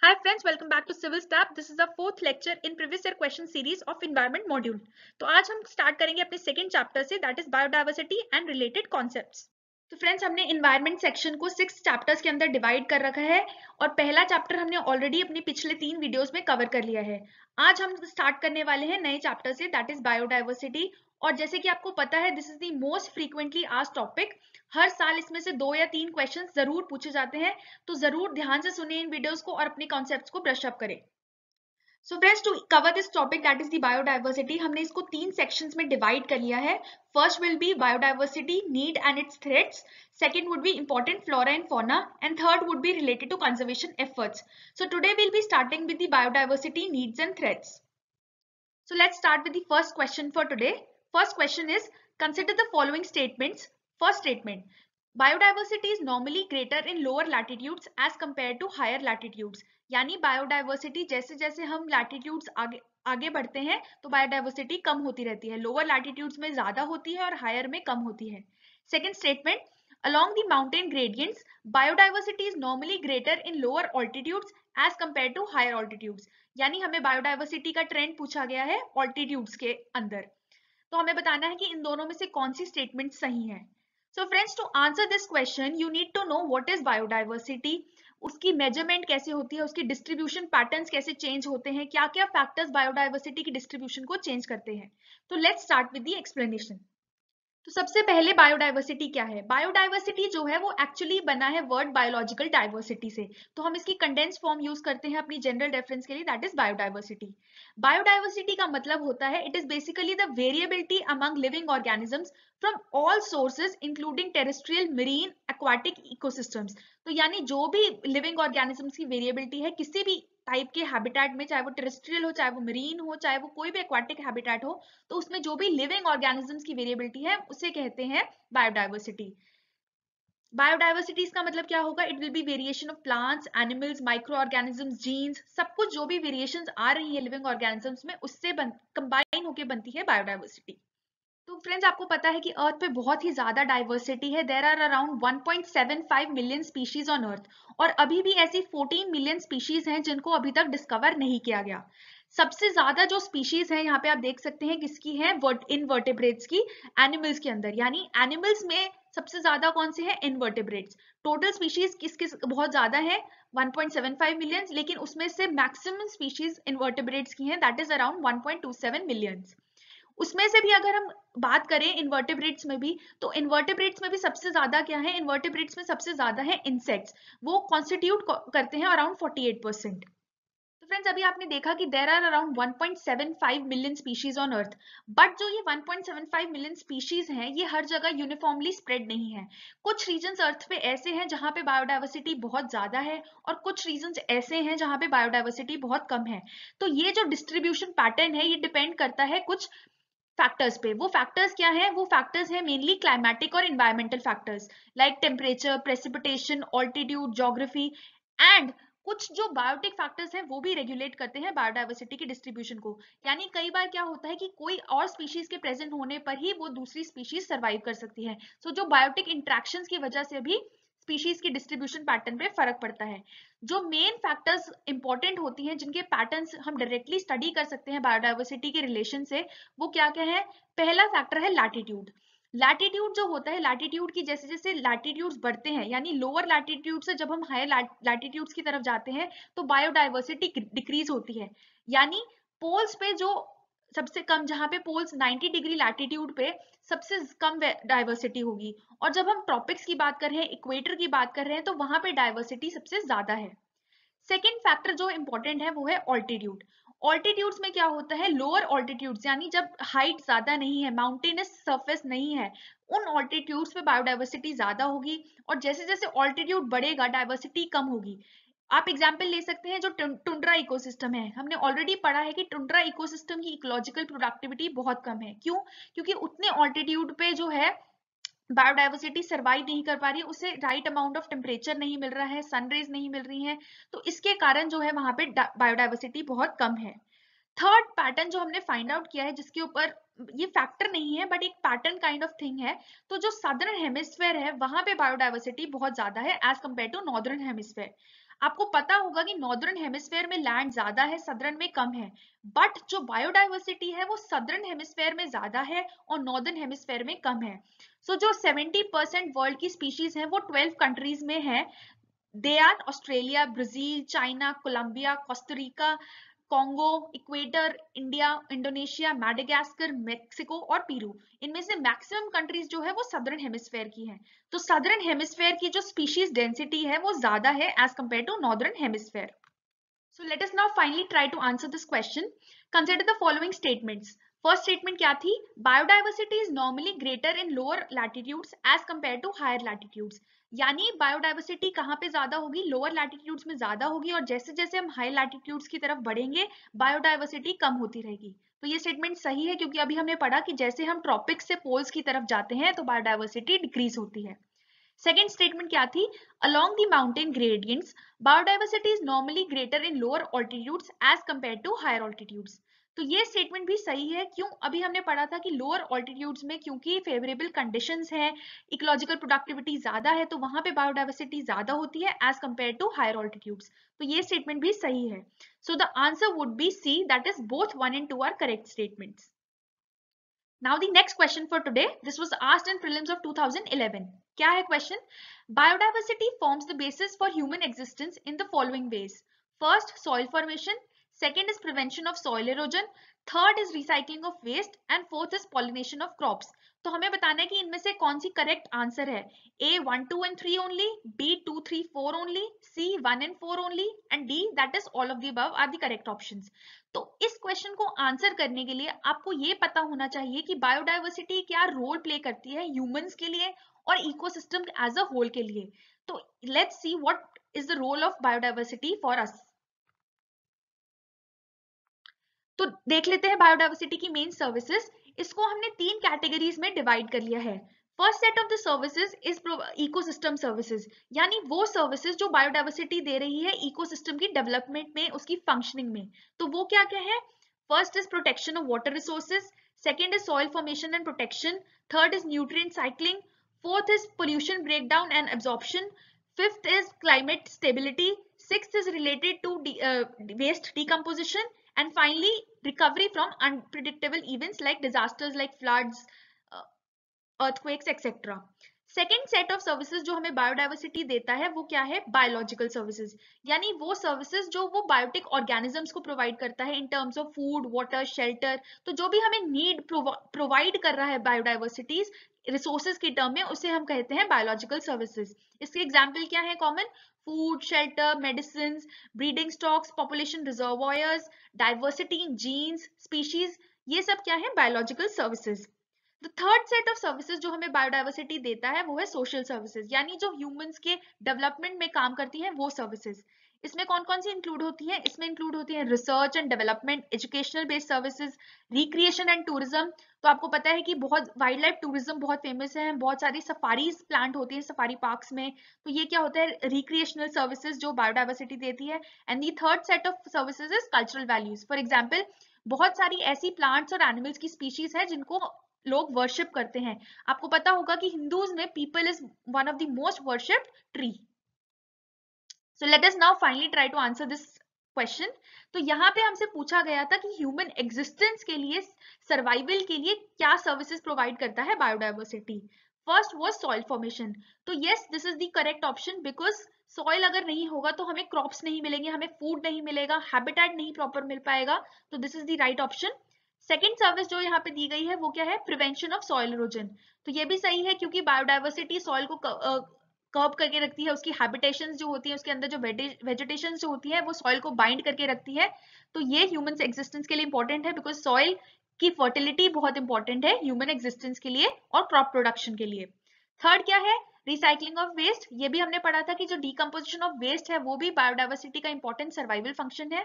Hi friends, welcome back to Civil Staff. This is the fourth lecture in previous year question series of environment module. तो आज हम start करेंगे अपने second chapter से that is biodiversity and related concepts. तो friends हमने environment section को six chapters के अंदर डिवाइड कर रखा है और पहला चैप्टर हमने ऑलरेडी अपने पिछले तीन वीडियोस में कवर कर लिया है आज हम स्टार्ट करने वाले हैं नए chapter say that is biodiversity और जैसे कि आपको पता है this is the most frequently आज टॉपिक हर साल इसमें से दो या तीन क्वेश्चन जरूर पूछे जाते हैं तो जरूर ध्यान से सुने इन वीडियोज को और अपने कॉन्सेप्ट को ब्रशअप करें so friends to cover this topic that is the biodiversity हमने इसको तीन सेक्शंस में डिवाइड कर लिया है first will be biodiversity need and its threats second would be important flora and fauna and third would be related to conservation efforts so today will be starting with the biodiversity needs and threats so let's start with the first question for today First question is consider the following statements. First statement Biodiversity is normally greater in lower latitudes as compared to higher latitudes. yani biodiversity jaise jaise hum latitudes aage आगे बढ़ते हैं तो biodiversity कम होती रहती है lower latitudes में ज्यादा होती है और हायर में कम होती है second statement along the mountain gradients biodiversity is normally greater in lower altitudes as compare to higher altitudes यानी हमें बायोडाइवर्सिटी का ट्रेंड पूछा गया है ऑल्टीट्यूड्स के अंदर तो हमें बताना है कि इन दोनों में से कौन सी स्टेटमेंट सही है so friends to answer this question you need to know what is biodiversity उसकी मेजरमेंट कैसे होती है उसके डिस्ट्रीब्यूशन पैटर्न कैसे चेंज होते हैं क्या क्या फैक्टर्स बायोडाइवर्सिटी की डिस्ट्रीब्यूशन को चेंज करते हैं तो let's start with the explanation तो सबसे पहले बायोडाइवर्सिटी क्या है बायोडाइवर्सिटी जो है वो एक्चुअली बना है वर्ड बायोलॉजिकल डाइवर्सिटी से तो हम इसकी कंडेंस फॉर्म यूज करते हैं अपनी जनरल रेफरेंस के लिए दैट इज बायोडाइवर्सिटी बायोडाइवर्सिटी का मतलब होता है it is basically the variability among living organisms from all sources including terrestrial marine aquatic ecosystems तो यानी जो भी लिविंग ऑर्गेनिजम्स की वेरिएबिलिटी है किसी भी टाइप के हैबिटेट में चाहे वो टेरेस्ट्रियल हो चाहे वो मरीन हो चाहे वो कोई भी एक्वाटिक हैबिटेट हो तो उसमें जो भी लिविंग ऑर्गेनिजम्स की वेरिएबिलिटी है उसे कहते हैं बायोडाइवर्सिटी बायोडाइवर्सिटी का मतलब क्या होगा it will be variation of plants animals microorganisms genes सब कुछ जो भी वेरिएशन आ रही है लिविंग ऑर्गेनिजम्स में उससे कंबाइन होकर बनती है बायोडाइवर्सिटी तो फ्रेंड्स आपको पता है कि अर्थ पे बहुत ही ज्यादा डाइवर्सिटी है there are around 1.75 million species on earth और अभी भी ऐसी 14 मिलियन स्पीशीज हैं जिनको अभी तक डिस्कवर नहीं किया गया सबसे ज्यादा जो स्पीशीज है यहाँ पे आप देख सकते हैं किसकी है इनवर्टेब्रेट्स की एनिमल्स के अंदर यानी एनिमल्स में सबसे ज्यादा कौन से है इनवर्टेब्रेट्स टोटल स्पीशीज किस किस बहुत ज्यादा है 1.75 मिलियंस लेकिन उसमें से मैक्सिमम स्पीशीज इनवर्टेब्रेट्स की हैं दैट इज अराउंड 1.27 मिलियंस उसमें से भी अगर हम बात करें इन्वर्टिब्रेट्स में भी तो इन्वर्टिब्रेट्स में भी सबसे ज्यादा क्या है इन्वर्टिब्रेट्स में सबसे ज्यादा है इंसेक्ट्स वो कॉन्स्टिट्यूट करते हैं अराउंड 48 परसेंट तो फ्रेंड्स अभी आपने देखा कि there are around 1.75 million species on earth but जो ये 1.75 मिलियन स्पीशीज हैं ये हर जगह यूनिफॉर्मली स्प्रेड नहीं है कुछ रीजन अर्थ पे ऐसे हैं जहाँ पे बायोडाइवर्सिटी बहुत ज्यादा है और कुछ रीजन ऐसे हैं जहाँ पे बायोडाइवर्सिटी बहुत कम है तो ये जो डिस्ट्रीब्यूशन पैटर्न है ये डिपेंड करता है कुछ फैक्टर्स पे वो फैक्टर्स क्या है वो फैक्टर्स है मेनली क्लाइमेटिक और environmental factors like temperature precipitation altitude geography and कुछ जो बायोटिक फैक्टर्स हैं वो भी रेगुलेट करते हैं बायोडाइवर्सिटी की डिस्ट्रीब्यूशन को यानी कई बार क्या होता है कि कोई और स्पीशीज के प्रेजेंट होने पर ही वो दूसरी स्पीशीज सर्वाइव कर सकती है सो so, जो बायोटिक इंट्रैक्शन की वजह से भी स्पीशीज की डिस्ट्रीब्यूशन पैटर्न पे फर्क पड़ता है जो मेन फैक्टर्स इंपॉर्टेंट होती हैं जिनके पैटर्न्स हम डायरेक्टली स्टडी कर सकते हैं बायोडाइवर्सिटी के रिलेशन से वो क्या क्या है पहला फैक्टर है लैटिट्यूड लैटिट्यूड जो होता है लैटिट्यूड की जैसे जैसे लैटिट्यूड्स बढ़ते हैं यानी लोअर लैटिट्यूड से जब हम हायर लैटिट्यूड्स की तरफ जाते हैं तो बायोडाइवर्सिटी डिक्रीज होती है यानी पोल्स पे जो सबसे कम जहाँ पे पोल्स 90 डिग्री लैटिट्यूड पे सबसे कम डाइवर्सिटी होगी और जब हम ट्रॉपिक्स की बात कर रहे हैं इक्वेटर की बात कर रहे हैं तो वहां पे डाइवर्सिटी सबसे ज्यादा है सेकेंड फैक्टर जो इंपॉर्टेंट है वो है ऑल्टीट्यूड ऑल्टीट्यूड्स में क्या होता है लोअर ऑल्टीट्यूड्स यानी जब हाइट ज्यादा नहीं है माउंटेनस सरफेस नहीं है उन ऑल्टीट्यूड्स पे बायोडाइवर्सिटी ज्यादा होगी और जैसे जैसे ऑल्टीट्यूड बढ़ेगा डाइवर्सिटी कम होगी आप एग्जाम्पल ले सकते हैं जो टुंड्रा इकोसिस्टम है हमने ऑलरेडी पढ़ा है कि टुंड्रा इकोसिस्टम की इकोलॉजिकल प्रोडक्टिविटी बहुत कम है क्यों क्योंकि उतने ऑल्टीट्यूड पे जो है बायोडाइवर्सिटी सर्वाइव नहीं कर पा रही उसे राइट अमाउंट ऑफ टेम्परेचर नहीं मिल रहा है सनरेज नहीं मिल रही है तो इसके कारण जो है वहां पे बायोडाइवर्सिटी बहुत कम है थर्ड पैटर्न जो हमने फाइंड आउट किया है जिसके ऊपर ये फैक्टर नहीं है बट एक पैटर्न काइंड ऑफ थिंग है तो जो सदर्न हेमिस्फेयर है वहां पे बायोडाइवर्सिटी बहुत ज्यादा है as compare to northern hemisphere आपको पता होगा कि नॉर्दर्न हेमिस्फेयर में लैंड ज्यादा है सदर्न में कम है बट जो बायोडाइवर्सिटी है वो सदर्न हेमिस्फेयर में ज्यादा है और नॉर्दर्न हेमिस्फेयर में कम है सो so, जो 70 परसेंट वर्ल्ड की स्पीशीज है वो 12 कंट्रीज में है they are Australia Brazil China Colombia Costa Rica Congo Ecuador India Indonesia Madagascar Mexico और पीरू इनमें से मैक्सिमम कंट्रीज जो तो है वो सदरन हेमिसफेयर की है तो सदरन हेमिसफेयर की जो स्पीशीज डेंसिटी है वो ज्यादा है as compare to northern hemisphere so let's now finally try to answer this question consider the following statements first statement क्या थी biodiversity is normally greater in lower latitudes as compare to higher latitudes यानी biodiversity कहाँ पे ज्यादा होगी lower latitudes में ज्यादा होगी और जैसे जैसे हम हाई लैटिट्यूड्स की तरफ बढ़ेंगे बायोडाइवर्सिटी कम होती रहेगी तो ये स्टेटमेंट सही है क्योंकि अभी हमने पढ़ा कि जैसे हम ट्रॉपिक्स से पोल्स की तरफ जाते हैं तो बायोडाइवर्सिटी डिक्रीज होती है सेकेंड स्टेटमेंट क्या थी along the mountain gradients biodiversity is normally greater in lower altitudes as compare to higher altitudes तो ये स्टेटमेंट भी सही है क्यों अभी हमने पढ़ा था कि लोअर ऑल्टीट्यूड्स में क्योंकि फेवरेबल कंडीशंस हैं इकोलॉजिकल प्रोडक्टिविटी ज्यादा है तो वहां पे बायोडाइवर्सिटी ज्यादा होती है as compare to higher altitudes तो ये स्टेटमेंट भी सही है so the answer would be C that is both one and two are correct statement now the next question for today this was asked in prelims of 2011. क्या है क्वेश्चन biodiversity forms the basis for human existence in the following ways. First soil formation Second is prevention of soil erosion. Third is recycling of waste and fourth is pollination of crops. तो हमें बताना है कि इनमें से कौन सी correct answer है A one two and three only B two three four only C one and four only and D that is all of the above are the correct option तो इस क्वेश्चन को आंसर करने के लिए आपको ये पता होना चाहिए कि बायोडाइवर्सिटी क्या रोल प्ले करती है ह्यूमंस के लिए और इकोसिस्टम एज अ होल के लिए तो let's see what is the role of biodiversity for us तो देख लेते हैं बायोडाइवर्सिटी की मेन सर्विसेज इसको हमने तीन कैटेगरीज में डिवाइड कर लिया है first set of the services is ecosystem services यानी वो सर्विसेज जो बायोडाइवर्सिटी दे रही है इकोसिस्टम की डेवलपमेंट में उसकी फंक्शनिंग में तो वो क्या क्या है first is protection of water resources second is soil formation and protection third is nutrient cycling fourth is pollution breakdown and absorption fifth is climate stability six is related to waste decomposition and finally recovery from unpredictable events like disasters like floods uh, earthquakes etc second set of services जो हमें biodiversity देता है वो क्या है biological services यानी वो services जो वो बायोटिक ऑर्गेनिजम्स को प्रोवाइड करता है in terms of food water shelter तो जो भी हमें नीड प्रोवाइड कर रहा है बायोडाइवर्सिटीज रिसोर्सेज के टर्म में उसे हम कहते हैं बायोलॉजिकल सर्विसेज इसके एग्जाम्पल क्या है common food, shelter, medicines, breeding stocks, population reservoirs, diversity in genes, species, ये सब क्या है biological services the third set of services जो हमें बायोडाइवर्सिटी देता है वो है सोशल सर्विसेज यानी जो ह्यूमंस के डेवलपमेंट में काम करती है वो सर्विसेज इसमें कौन कौन सी इंक्लूड होती है इसमें इंक्लूड होती है research and development educational based services recreation and tourism तो आपको पता है कि बहुत वाइल्ड लाइफ टूरिज्म बहुत फेमस है बहुत सारी सफारी प्लांट होती है सफारी पार्क में तो ये क्या होता है रिक्रिएशनल सर्विसेज जो बायोडाइवर्सिटी देती है and the third set of services is cultural values for example बहुत सारी ऐसी प्लांट्स और एनिमल्स की स्पीशीज है जिनको लोग वर्शिप करते हैं आपको पता होगा कि हिंदूज में peepal is one of the most worship tree so let us now finally try to answer this question तो यहाँ पे हमसे पूछा गया था कि ह्यूमन एग्जिस्टेंस के लिए सर्वाइवल के लिए क्या सर्विसेज प्रोवाइड करता है biodiversity first was soil formation तो yes this is the correct option because soil अगर नहीं होगा तो हमें क्रॉप्स नहीं मिलेंगे हमें फूड नहीं मिलेगा हैबिटेट नहीं प्रॉपर मिल पाएगा तो this is the right option second service जो यहाँ पे दी गई है वो क्या है प्रिवेंशन ऑफ सॉइल इरोजन तो ये भी सही है क्योंकि बायोडाइवर्सिटी सॉइल को कर्व करके रखती है उसकी हैबिटेशन जो होती है उसके अंदर जो वेजिटेशन जो होती है वो सॉइल को बाइंड करके रखती है तो ये ह्यूमन एग्जिस्टेंस के लिए इंपॉर्टेंट है बिकॉज सॉइल की फर्टिलिटी बहुत इंपॉर्टेंट है ह्यूमन एग्जिस्टेंस के लिए और क्रॉप प्रोडक्शन के लिए थर्ड क्या है रिसाइकलिंग ऑफ वेस्ट ये भी हमने पढ़ा था कि जो डीकम्पोजिशन ऑफ वेस्ट है वो भी बायोडाइवर्सिटी का इंपॉर्टेंट सर्वाइवल फंक्शन है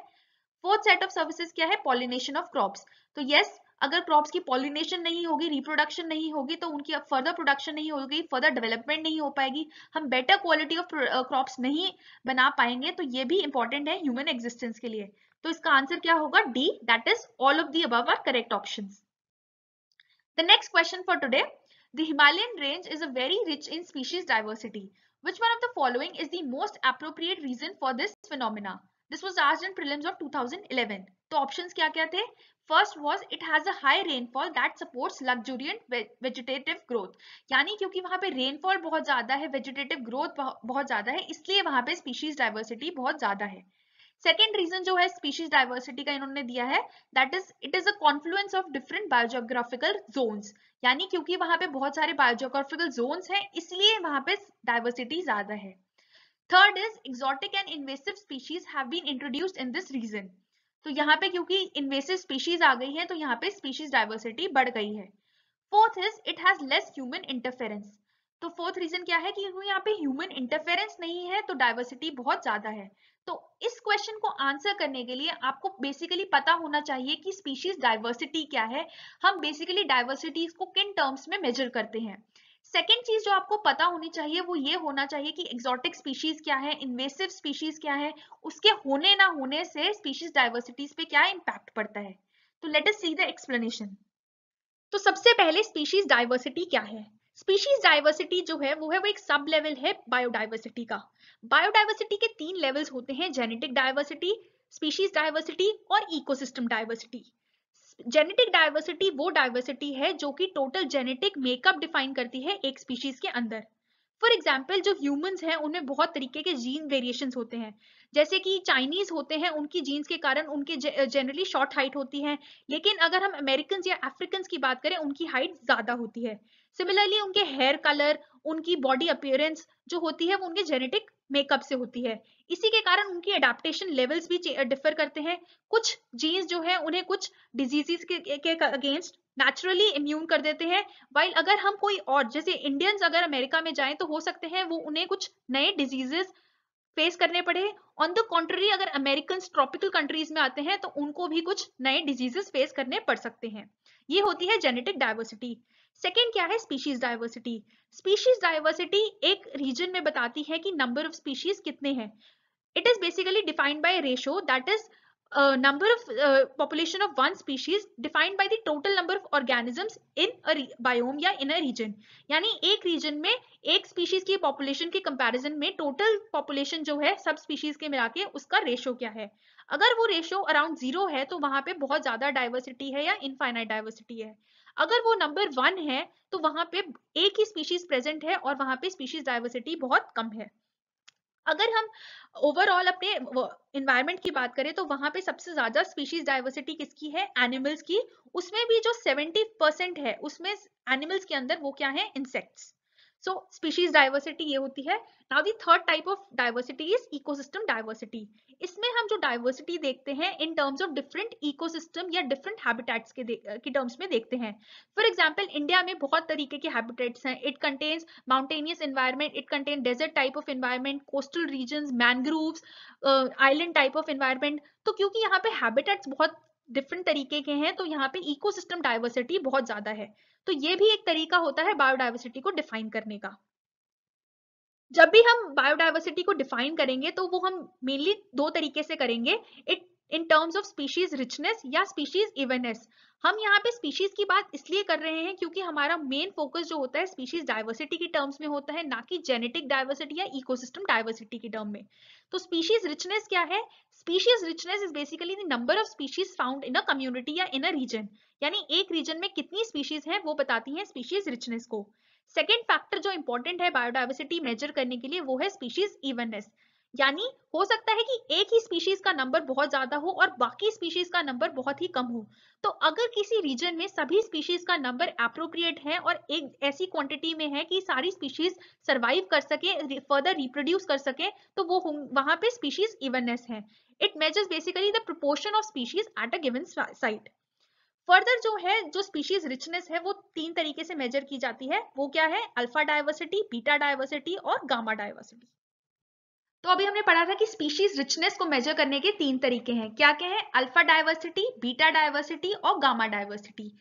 फोर्थ सेट ऑफ सर्विसेज क्या है पॉलिनेशन ऑफ क्रॉप्स तो यस अगर क्रॉप्स की पॉलिनेशन नहीं होगी रिप्रोडक्शन नहीं होगी तो उनकी फर्दर प्रोडक्शन नहीं होगी फर्दर डेवलपमेंट नहीं हो पाएगी हम बेटर क्वालिटी ऑफ क्रॉप्स नहीं बना पाएंगे तो ये भी इंपॉर्टेंट है ह्यूमन एग्जिस्टेंस के लिए तो इसका आंसर क्या होगा D that is all of the above are correct option the next question for today the Himalayan range is a very rich in species diversity which one of the following is the most appropriate reason for this phenomena This was asked in prelims of 2011. तो options क्या क्या थे first was it has high rainfall that support luxuriant vegetative growth यानी क्योंकि वहां पे rainfall बहुत ज्यादा है वेजिटेटिव ग्रोथ बहुत ज्यादा है इसलिए वहां पे स्पीशीज डाइवर्सिटी बहुत ज्यादा है सेकेंड रीजन जो है स्पीशीज डाइवर्सिटी का इन्होंने दिया है that is it is a confluence of different biogeographical zones यानी क्योंकि वहां पे बहुत सारे बायोजोग्राफिकल जोन्स हैं इसलिए वहां पे डाइवर्सिटी ज्यादा है third is exotic and invasive species have been introduced in this region तो यहाँ पे क्योंकि इन्वेसिव स्पीशीज आ गई है तो यहाँ पे स्पीशीज डाइवर्सिटी बढ़ गई है fourth is it has less human interference तो फोर्थ रीजन क्या है कि यहाँ पे ह्यूमन इंटरफेरेंस नहीं है तो डाइवर्सिटी बहुत ज्यादा है तो इस क्वेश्चन को आंसर करने के लिए आपको बेसिकली पता होना चाहिए कि स्पीशीज डाइवर्सिटी क्या है हम बेसिकली डायवर्सिटी को किन टर्म्स में मेजर करते हैं सेकेंड चीज जो आपको पता होनी चाहिए वो ये होना चाहिए कि एक्सोटिक स्पीशीज क्या है इन्वेसिव स्पीशीज क्या है उसके होने ना होने से स्पीशीज डाइवर्सिटीज पे क्या इंपैक्ट पड़ता है तो let us see the explanation तो सबसे पहले स्पीशीज डाइवर्सिटी क्या है स्पीशीज डाइवर्सिटी जो है वो है वो एक सब लेवल है बायोडाइवर्सिटी का बायोडाइवर्सिटी के तीन लेवल्स होते हैं जेनेटिक डाइवर्सिटी स्पीशीज डाइवर्सिटी और इकोसिस्टम डाइवर्सिटी जेनेटिक डायवर्सिटी वो डायवर्सिटी है जो कि टोटल जेनेटिक मेकअप डिफाइन करती है एक स्पीशीज के अंदर फॉर एग्जाम्पल जो ह्यूमंस हैं उनमें बहुत तरीके के जीन वेरिएशन होते हैं जैसे कि चाइनीज होते हैं उनकी जीन्स के कारण उनके जनरली शॉर्ट हाइट होती है लेकिन अगर हम अमेरिकन या अफ्रीकन की बात करें उनकी हाइट ज्यादा होती है सिमिलरली उनके हेयर कलर उनकी बॉडी अपियरेंस जो होती है वो उनके जेनेटिक मेकअप से होती है इसी के कारण उनकी एडाप्टेशन लेवल्स भी डिफर करते हैं कुछ जीन्स जो है उन्हें कुछ डिजीजेस के अगेंस्ट नेचुरली इम्यून कर देते हैं वाइल अगर हम कोई और जैसे इंडियंस अगर अमेरिका में जाएं तो हो सकते हैं वो उन्हें कुछ नए डिजीजेस फेस करने पड़े ऑन द कॉन्ट्ररी अगर अमेरिकन ट्रॉपिकल कंट्रीज में आते हैं तो उनको भी कुछ नए डिजीजेस फेस करने पड़ सकते हैं ये होती है जेनेटिक डाइवर्सिटी सेकेंड क्या है स्पीशीज डाइवर्सिटी स्पीशीज डाइवर्सिटी एक रीजन में बताती है कि नंबर ऑफ स्पीशीज कितने हैं it is basically defined by ratio that is number of population of one species defined by the number of organisms in biome या इन अ रीजन यानी एक रीजन में एक स्पीशीज की पॉपुलेशन के comparison में टोटल पॉपुलेशन जो है सब स्पीशीज के मिला के उसका रेशो क्या है अगर वो रेशो अराउंड जीरो है तो वहां पे बहुत ज्यादा डायवर्सिटी है या इनफाइनाइट डायवर्सिटी है अगर वो नंबर वन है तो वहां पे एक ही स्पीशीज प्रेजेंट है और वहां पे स्पीशीज डाइवर्सिटी बहुत कम है अगर हम ओवरऑल अपने इन्वायरमेंट की बात करें तो वहां पे सबसे ज्यादा स्पीशीज डाइवर्सिटी किसकी है एनिमल्स की उसमें भी जो 70 परसेंट है उसमें एनिमल्स के अंदर वो क्या है इंसेक्ट्स सो स्पीशीज डाइवर्सिटी ये होती है now the third type of diversity is ecosystem diversity इसमें हम जो डाइवर्सिटी देखते हैं in terms of different ecosystem या डिफरेंट हैबिटेट्स के की टर्म्स में देखते हैं फॉर एग्जांपल इंडिया में बहुत तरीके के हैबिटेट्स हैं it contains mountainous environment it contain desert type of environment coastal region mangroves island type of environment तो क्योंकि यहाँ पे हैबिटेट्स बहुत डिफरेंट तरीके के हैं तो यहाँ पे इकोसिस्टम डाइवर्सिटी बहुत ज्यादा है तो ये भी एक तरीका होता है बायोडाइवर्सिटी को डिफाइन करने का जब भी हम बायोडाइवर्सिटी को डिफाइन करेंगे तो वो हम मेनली दो तरीके से करेंगे it in terms of species richness या स्पीशीज इवेनेस हम यहाँ पे स्पीशीज की बात इसलिए कर रहे हैं क्योंकि हमारा मेन फोकस जो होता है स्पीशीज डाइवर्सिटी की टर्म्स में होता है ना कि जेनेटिक डाइवर्सिटी या इकोसिस्टम डाइवर्सिटी की टर्म में तो स्पीशीज रिचनेस क्या है species richness is basically number of species found in a community या इन अ रीजन यानी एक रीजन में कितनी स्पीशीज है वो बताती है स्पीशीज रिचनेस को सेकेंड फैक्टर जो इंपॉर्टेंट है बायोडाइवर्सिटी मेजर करने के लिए वो है स्पीशीज इवननेस यानी हो सकता है कि एक ही स्पीशीज का नंबर बहुत ज्यादा हो और बाकी स्पीशीज का नंबर बहुत ही कम हो तो अगर किसी रीजन में सभी स्पीशीज का नंबर अप्रोप्रिएट है और एक ऐसी क्वांटिटी में है कि सारी स्पीशीज सरवाइव कर सके फर्दर रिप्रोड्यूस कर सके तो वो वहां पे स्पीशीज इवननेस है it measures basically the proportion of species at a given site further जो है जो स्पीशीज रिचनेस है वो तीन तरीके से मेजर की जाती है वो क्या है अल्फा डायवर्सिटी बीटा डायवर्सिटी और गामा डायवर्सिटी तो अभी हमने पढ़ा था कि स्पीशीज रिचनेस को मेजर करने के तीन तरीके हैं क्या क्या है अल्फा डायवर्सिटी बीटा डायवर्सिटी और गामा डायवर्सिटी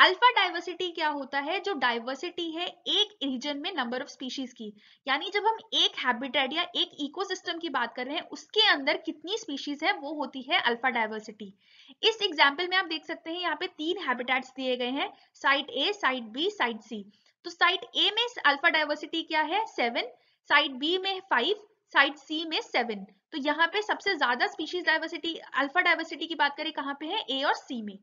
अल्फा डाइवर्सिटी क्या होता है जो डाइवर्सिटी है एक रीजन में नंबर ऑफ स्पीशीज की यानी जब हम एक हैबिटेट या एक इकोसिस्टम की बात कर रहे हैं उसके अंदर कितनी स्पीशीज है वो होती है अल्फा डाइवर्सिटी इस एग्जाम्पल में आप देख सकते हैं यहाँ पे तीन हैबिटेट दिए गए हैं site A site B site C तो साइट ए में अल्फा डाइवर्सिटी क्या है सेवन साइट बी में फाइव साइट सी में सेवन तो यहाँ पे सबसे ज्यादा स्पीशीज डाइवर्सिटी अल्फा डाइवर्सिटी की बात करें कहाँ पे है ए और सी में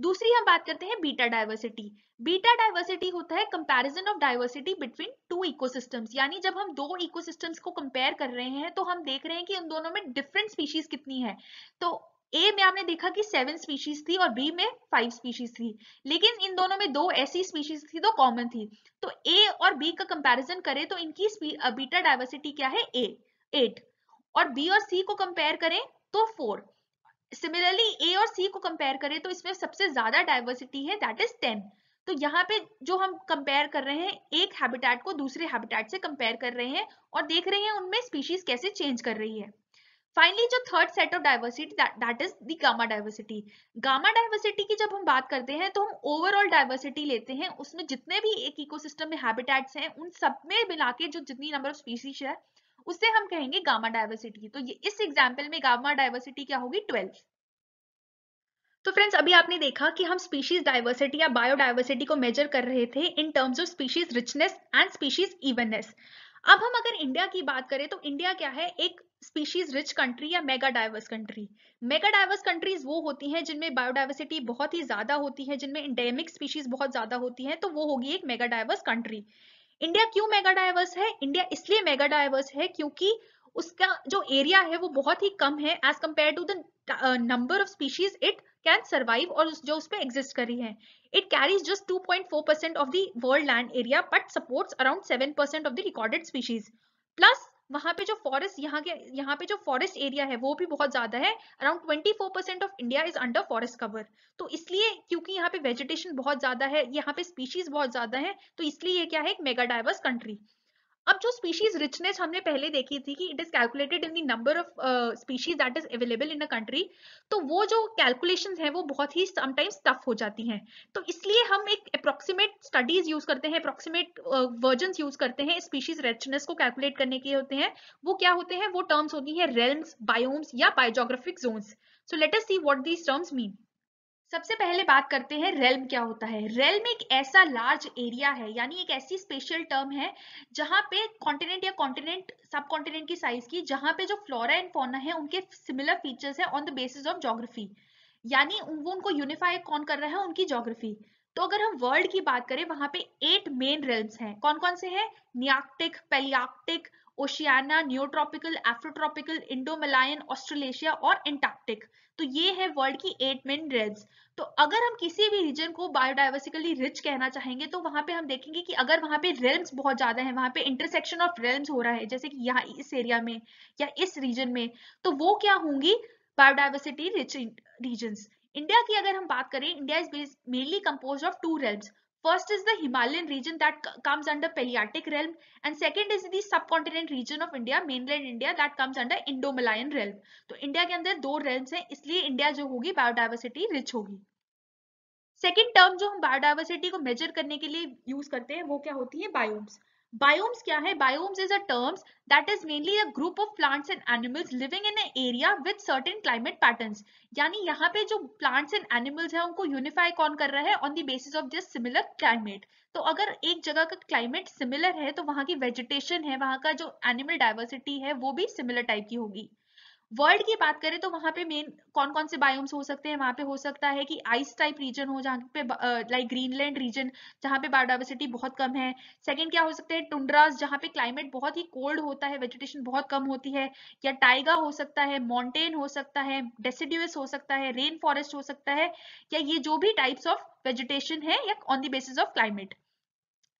दूसरी हम बात करते हैं बीटा डाइवर्सिटी बीटा डाइवर्सिटी होता है comparison of diversity between two ecosystems यानी जब हम दो इकोसिस्टम्स को कंपेयर कर रहे हैं तो हम देख रहे हैं कि उन दोनों में डिफरेंट स्पीशीज कितनी है तो ए में आपने देखा कि सेवन स्पीशीज थी और बी में फाइव स्पीशीज थी लेकिन इन दोनों में दो ऐसी स्पीशीज थी जो कॉमन थी तो ए और बी का कंपेरिजन करें तो इनकी बीटा डाइवर्सिटी क्या है ए एट और बी और सी को कंपेयर करें तो फोर सिमिलरली ए और सी को कंपेयर करें तो इसमें सबसे ज्यादा डाइवर्सिटी है दैट इज टेन तो यहाँ पे जो हम कंपेयर कर रहे हैं एक हैबिटेट को दूसरे हैबिटेट से कंपेयर कर रहे हैं और देख रहे हैं उनमें स्पीशीज कैसे चेंज कर रही है फाइनली जो third set of diversity that is the gamma diversity gamma diversity की जब हम बात करते हैं तो हम ओवरऑल डाइवर्सिटी लेते हैं उसमें जितने भी एक इकोसिस्टम में हैबिटेट्स हैं उन सब में मिला के जो जितनी नंबर ऑफ स्पीशीज है उससे हम कहेंगे गामा डायवर्सिटी तो ये इस एग्जाम्पल में गामा डायवर्सिटी क्या होगी ट्वेल्व तो फ्रेंड्स अभी आपने देखा कि हम स्पीशीज डाइवर्सिटी या बायोडाइवर्सिटी को मेजर कर रहे थे in terms of species richness and species evenness अब हम अगर इंडिया की बात करें तो इंडिया क्या है एक स्पीशीज रिच कंट्री या mega diverse country mega diverse countries वो होती हैं जिनमें बायोडाइवर्सिटी बहुत ही ज्यादा होती है जिनमें इंडेमिक स्पीशीज बहुत ज्यादा होती है तो वो होगी एक मेगा डाइवर्स कंट्री इंडिया क्यों मेगा डाइवर्स है इंडिया इसलिए मेगा डाइवर्स है क्योंकि उसका जो एरिया है वो बहुत ही कम है as compare to the number of species it can survive और जो उस पर एग्जिस्ट करी है it carries just 2.4 percent of the world land area but supports around 7 percent of the recorded species plus वहां पे जो फॉरेस्ट यहाँ के यहाँ पे जो फॉरेस्ट एरिया है वो भी बहुत ज्यादा है around twenty four percent of India is under forest cover तो इसलिए क्योंकि यहाँ पे वेजिटेशन बहुत ज्यादा है यहाँ पे स्पीशीज बहुत ज्यादा है तो इसलिए ये क्या है एक मेगा डाइवर्स कंट्री अब जो स्पीशीज रिचनेस हमने पहले देखी थी कि it is calculated in the number of species that is available in a country तो वो जो कैलकुलेशंस हैं वो बहुत ही समटाइम्स टफ हो जाती हैं तो इसलिए हम एक अप्रोक्सीमेट स्टडीज यूज करते हैं अप्रोक्सीमेट वर्जन यूज करते हैं स्पीशीज रिचनेस को कैलकुलेट करने के होते हैं वो क्या होते हैं वो टर्म्स होती है रेल्स बायोम्स या biogeographic zones so let see what these terms mean सबसे पहले बात करते हैं रेल्म क्या होता है रेल्म एक ऐसा लार्ज एरिया है यानी एक ऐसी स्पेशल टर्म है जहां पे कॉन्टिनेंट या कॉन्टिनेंट सब कॉन्टिनेंट की साइज की जहां पे जो फ्लोरा एंड फोना है उनके सिमिलर फीचर्स है on the basis of geography यानी वो उनको यूनिफाई कौन कर रहा है उनकी जोग्राफी तो अगर हम वर्ल्ड की बात करें वहां पे एट मेन रेल्म्स हैं कौन कौन से हैं Nearctic Palearctic Oceania Neotropical Afrotropical Indo Malayan Australasia और एंटार्क्टिक तो ये है वर्ल्ड की एट मेन रेड्स तो अगर हम किसी भी रीजन को बायोडाइवर्सिकली रिच कहना चाहेंगे तो वहां पे हम देखेंगे कि अगर वहां पे रेल्स बहुत ज्यादा है वहां पे इंटरसेक्शन ऑफ रेल्स हो रहा है जैसे कि यहाँ इस एरिया में या इस रीजन में तो वो क्या होंगी बायोडाइवर्सिटी रिच रीजन इंडिया की अगर हम बात करें India is mainly compose of two realms First is the Himalayan region that comes under Palearctic realm and second is the subcontinent region of India, mainland India that comes under Indo-Malayan realm. तो India के अंदर दो realms हैं इसलिए India जो होगी biodiversity rich होगी Second term जो हम biodiversity को measure करने के लिए use करते हैं वो क्या होती है biomes. बायोम्स क्या है biomes is a terms that is mainly a group of plants and animals living in area with certain climate patterns यानी यहाँ पे जो प्लांट्स एंड एनिमल्स है उनको यूनिफाई कौन कर रहा है on the basis of just similar climate तो अगर एक जगह का क्लाइमेट सिमिलर है तो वहां की वेजिटेशन है वहां का जो एनिमल डाइवर्सिटी है वो भी सिमिलर टाइप की होगी वर्ल्ड की बात करें तो वहां पे मेन कौन कौन से बायोम्स हो सकते हैं वहां पे हो सकता है कि आइस टाइप रीजन हो जहाँ पे लाइक ग्रीनलैंड रीजन जहाँ पे बायोडाइवर्सिटी बहुत कम है सेकंड क्या हो सकते हैं टुंड्रास जहाँ पे क्लाइमेट बहुत ही कोल्ड होता है वेजिटेशन बहुत कम होती है या टाइगा हो सकता है माउंटेन हो सकता है डेसिड्यूस हो सकता है रेन फॉरेस्ट हो सकता है या ये जो भी टाइप्स ऑफ वेजिटेशन है या on the basis of climate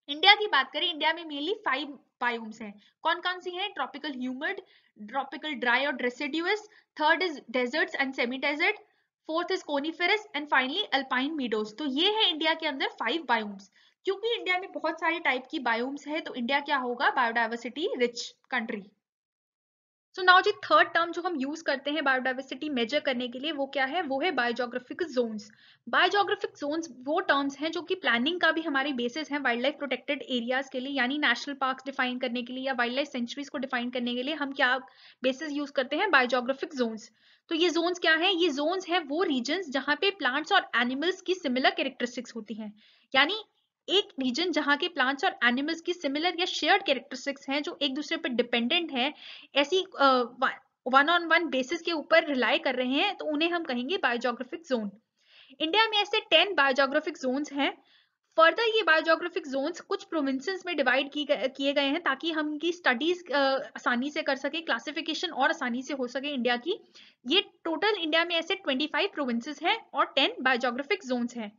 India की बात करें इंडिया में मेनली फाइव बायोम्स हैं कौन कौन सी हैं ट्रॉपिकल ह्यूमिड ट्रॉपिकल ड्राई और deciduous third is deserts and semi desert fourth is coniferous and finally alpine meadows तो ये है इंडिया के अंदर फाइव बायोम्स क्योंकि इंडिया में बहुत सारे टाइप की बायोम्स है तो इंडिया क्या होगा biodiversity rich country so now the third term जो हम यूज करते हैं बायोडाइवर्सिटी मेजर करने के लिए वो क्या है वो है बायोजोग्राफिक जोन्स बायोजोग्राफिक जोन्स वो टर्म्स हैं जो कि प्लानिंग का भी हमारे बेसिस हैं वाइल्ड लाइफ प्रोटेक्टेड एरियाज के लिए यानी नेशनल पार्क डिफाइन करने के लिए या वाइल्ड लाइफ सेंचुरीज को डिफाइन करने के लिए हम क्या बेसिस यूज करते हैं बायोजोग्राफिक जोन्स तो ये जोन्स क्या है ये जोन्स हैं वो रीजन जहाँ पे प्लांट्स और एनिमल्स की सिमिलर कैरेक्टरिस्टिक्स होती हैं यानी एक रीजन जहाँ के प्लांट्स और एनिमल्स की सिमिलर या शेयर्ड कैरेक्टरिस्टिक्स हैं जो एक दूसरे पर डिपेंडेंट हैं ऐसी वन ऑन वन बेसिस के ऊपर रिलाई कर रहे हैं तो उन्हें हम कहेंगे बायोजोग्राफिक जोन इंडिया में ऐसे टेन बायोजोग्राफिक जोन्स हैं फर्दर ये बायोजोग्राफिक जोन्स कुछ प्रोविंसेस में डिवाइड किए गए हैं ताकि हम इनकी स्टडीज आसानी से कर सके क्लासिफिकेशन और आसानी से हो सके इंडिया की ये टोटल इंडिया में ऐसे 25 प्रोविंसेस हैं और 10 बायोजोग्राफिक जोन्स हैं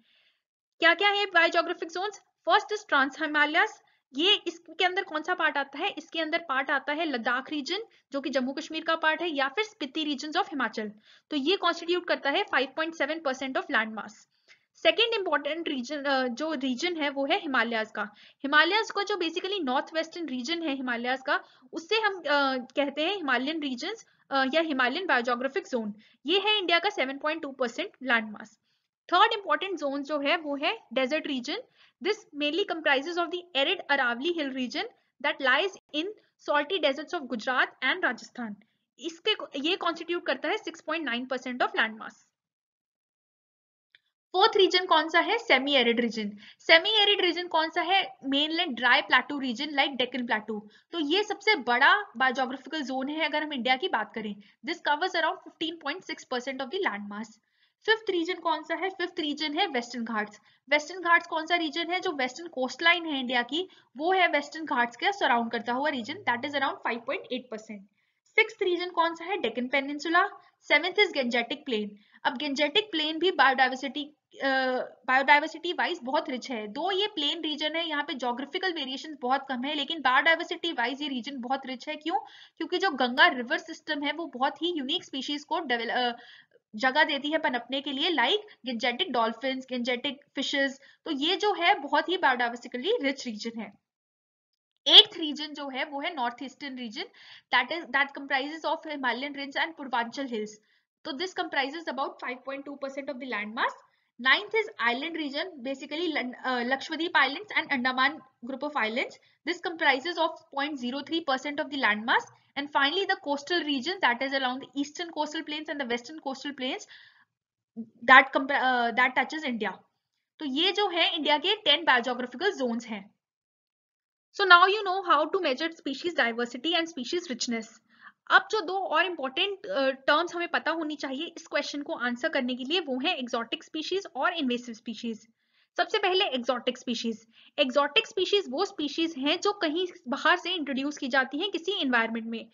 क्या क्या है biogeographic zone first is trans Himalayas ये इसके अंदर कौन सा पार्ट आता है इसके अंदर पार्ट आता है लद्दाख रीजन जो कि जम्मू कश्मीर का पार्ट है या फिर स्पिति रीजन ऑफ हिमाचल तो ये कॉन्स्टिट्यूट करता है 5.7 percent of land mass second important region जो रीजन है वो है हिमालयाज का हिमालयाज का जो बेसिकली नॉर्थ वेस्टर्न रीजन है हिमालयाज का उससे हम uh, कहते हैं हिमालयन रीजन uh, या हिमालयन बायोजोग्राफिक जोन ये है इंडिया का seven point two percent land mass third important zone जो है वो है desert region this mainly comprises of the arid Aravalli hill region that lies in salty deserts of Gujarat and Rajasthan इसके ये कॉन्स्टिट्यूट करता है 6.9 of land mass fourth region कौन सा है semi arid region semi arid region कौन सा है mainland dry plateau region like Deccan plateau तो ये सबसे बड़ा बायोग्राफिकल जोन है अगर हम इंडिया की बात करें this covers around 15.6 of the land mass fifth region कौन सा है फिफ्थ रीजन है वेस्टर्न घाट्स वेस्टर्न घाट्स कौन सा रीजन है जो वेस्टर्न कोस्ट लाइन है इंडिया की वो है वेस्टर्न घाट्स का सराउंड करता हुआ region that is around 5.8 percent six region कौन सा है Deccan peninsula seventh is Gangetic plain अब गेंजेटिक प्लेन भी बायोडाइवर्सिटी बायोडाइवर्सिटी वाइज बहुत रिच है दो ये प्लेन रीजन है यहाँ पे जोग्राफिकल वेरिएशन बहुत कम है लेकिन बायोडाइवर्सिटी वाइज ये रीजन बहुत रिच है क्यों क्योंकि जो गंगा रिवर सिस्टम है वो बहुत ही यूनिक स्पीशीज को जगह देती है पनपने के लिए like Gangetic dolphin Gangetic fishes तो ये जो है बहुत ही बायोडावर्सिकली रिच रीजन है एट्थ रीजन जो है वो है north eastern region that is that comprises of Himalayan range and Purvanchal hills तो this comprises about 5.2 percent of the land mass Ninth is island region, basically uh, Lakshadweep Islands and Andaman group of islands. This comprises of 0.03% of the landmass. And finally, the coastal region that is along the eastern coastal plains and the western coastal plains that uh, that touches India. So, these are India's 10 biogeographical zones. हैं So, now you know how to measure species diversity and species richness. अब जो दो और important terms हमें पता होनी चाहिए इस क्वेश्चन को आंसर करने के लिए वो है एक्सॉटिक स्पीशीज और इन्वेसिव स्पीशीज सबसे पहले एक्सॉटिक स्पीशीज एक्सॉटिक स्पीशीज वो स्पीशीज हैं जो कहीं बाहर से इंट्रोड्यूस की जाती हैं किसी एनवायरनमेंट में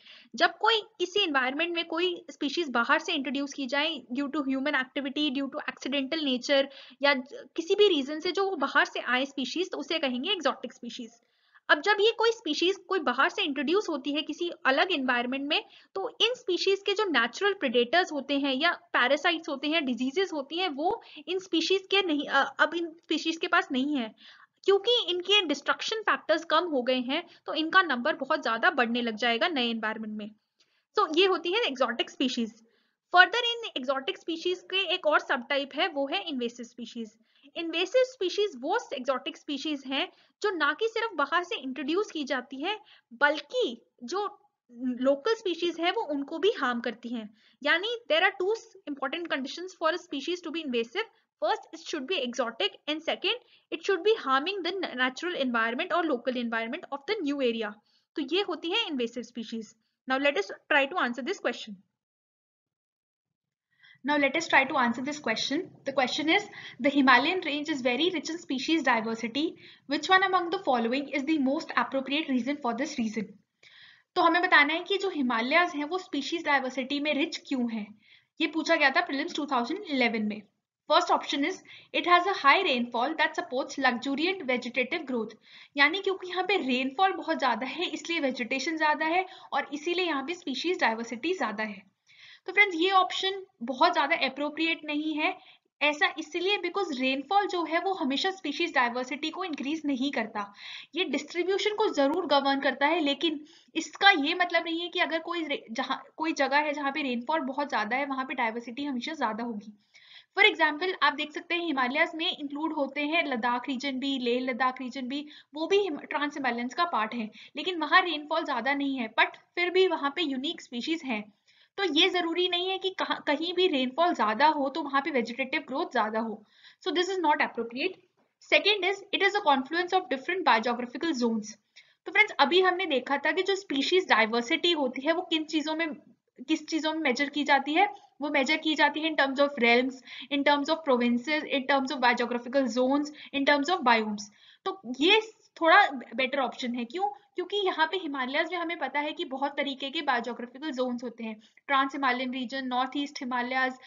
जब कोई किसी एनवायरनमेंट में कोई स्पीशीज बाहर से इंट्रोड्यूस की जाए due to human activity due to accidental nature या किसी भी रीजन से जो वो बाहर से आए स्पीशीज तो उसे कहेंगे एक्सोटिक स्पीशीज अब जब ये कोई स्पीशीज कोई बाहर से इंट्रोड्यूस होती है किसी अलग एनवायरमेंट में तो इन स्पीशीज के जो नेचुरल प्रेडेटर्स होते हैं या पैरासाइट्स होते हैं डिजीजेस होती हैं वो इन स्पीशीज के नहीं अब इन स्पीशीज के पास नहीं है क्योंकि इनके डिस्ट्रक्शन फैक्टर्स कम हो गए हैं तो इनका नंबर बहुत ज्यादा बढ़ने लग जाएगा नए एनवायरमेंट में सो so, ये होती है exotic species further in exotic species के एक और सब टाइप है वो है इन्वेसिव स्पीशीज इन्वेसिव स्पीशीज वो एग्जॉटिक स्पीशीज हैं जो ना कि सिर्फ बाहर से इंट्रोड्यूस की जाती है बल्कि जो लोकल स्पीशीज है वो उनको भी हार्म करती हैं यानी there are two important condition for species to be invasive first it should be exotic and second it should be harming the natural environment और local environment of the new area तो ये होती है invasive species now let us try to answer this question Now let us try to answer this question. The question is, the Himalayan range is very rich in species diversity. Which one among the following is the most appropriate reason for this reason? to hame batana hai ki jo himalayas hain wo species diversity mein rich क्यों hain ye pucha gaya tha prelims 2011 mein first option is it has a high rainfall that supports luxuriant vegetative growth yani kyunki yahan pe rainfall bahut zyada hai isliye vegetation zyada hai aur isliye yahan pe species diversity zyada hai तो friends ये option बहुत ज्यादा appropriate नहीं है ऐसा इसलिए because rainfall जो है वो हमेशा स्पीशीज डाइवर्सिटी को इंक्रीज नहीं करता ये डिस्ट्रीब्यूशन को जरूर गवर्न करता है लेकिन इसका ये मतलब नहीं है कि अगर कोई जहाँ कोई जगह है जहाँ पे रेनफॉल बहुत ज्यादा है वहां पे डाइवर्सिटी हमेशा ज्यादा होगी फॉर एग्जाम्पल आप देख सकते हैं हिमालय में इंक्लूड होते हैं लद्दाख रीजन भी लेह लद्दाख रीजन भी वो भी ट्रांस का पार्ट है लेकिन वहां रेनफॉल ज्यादा नहीं है बट फिर भी वहां पे यूनिक स्पीशीज हैं तो ये जरूरी नहीं है कि कहीं भी रेनफॉल ज्यादा हो तो वहां पे वेजिटेटिव ग्रोथ ज्यादा हो so this is not appropriate second is it is a confluence of different biographical zones तो फ्रेंड्स अभी हमने देखा था कि जो स्पीशीज डाइवर्सिटी होती है वो किन चीजों में किस चीजों में मेजर की जाती है वो मेजर की जाती है in terms of realms in terms of provinces in terms of biographical zones in terms of biomes तो ये थोड़ा बेटर ऑप्शन है क्यों क्योंकि यहाँ पे हिमालय में हमें पता है कि बहुत तरीके के बायोग्राफिकल जोन्स होते हैं trans Himalayan region north east Himalayas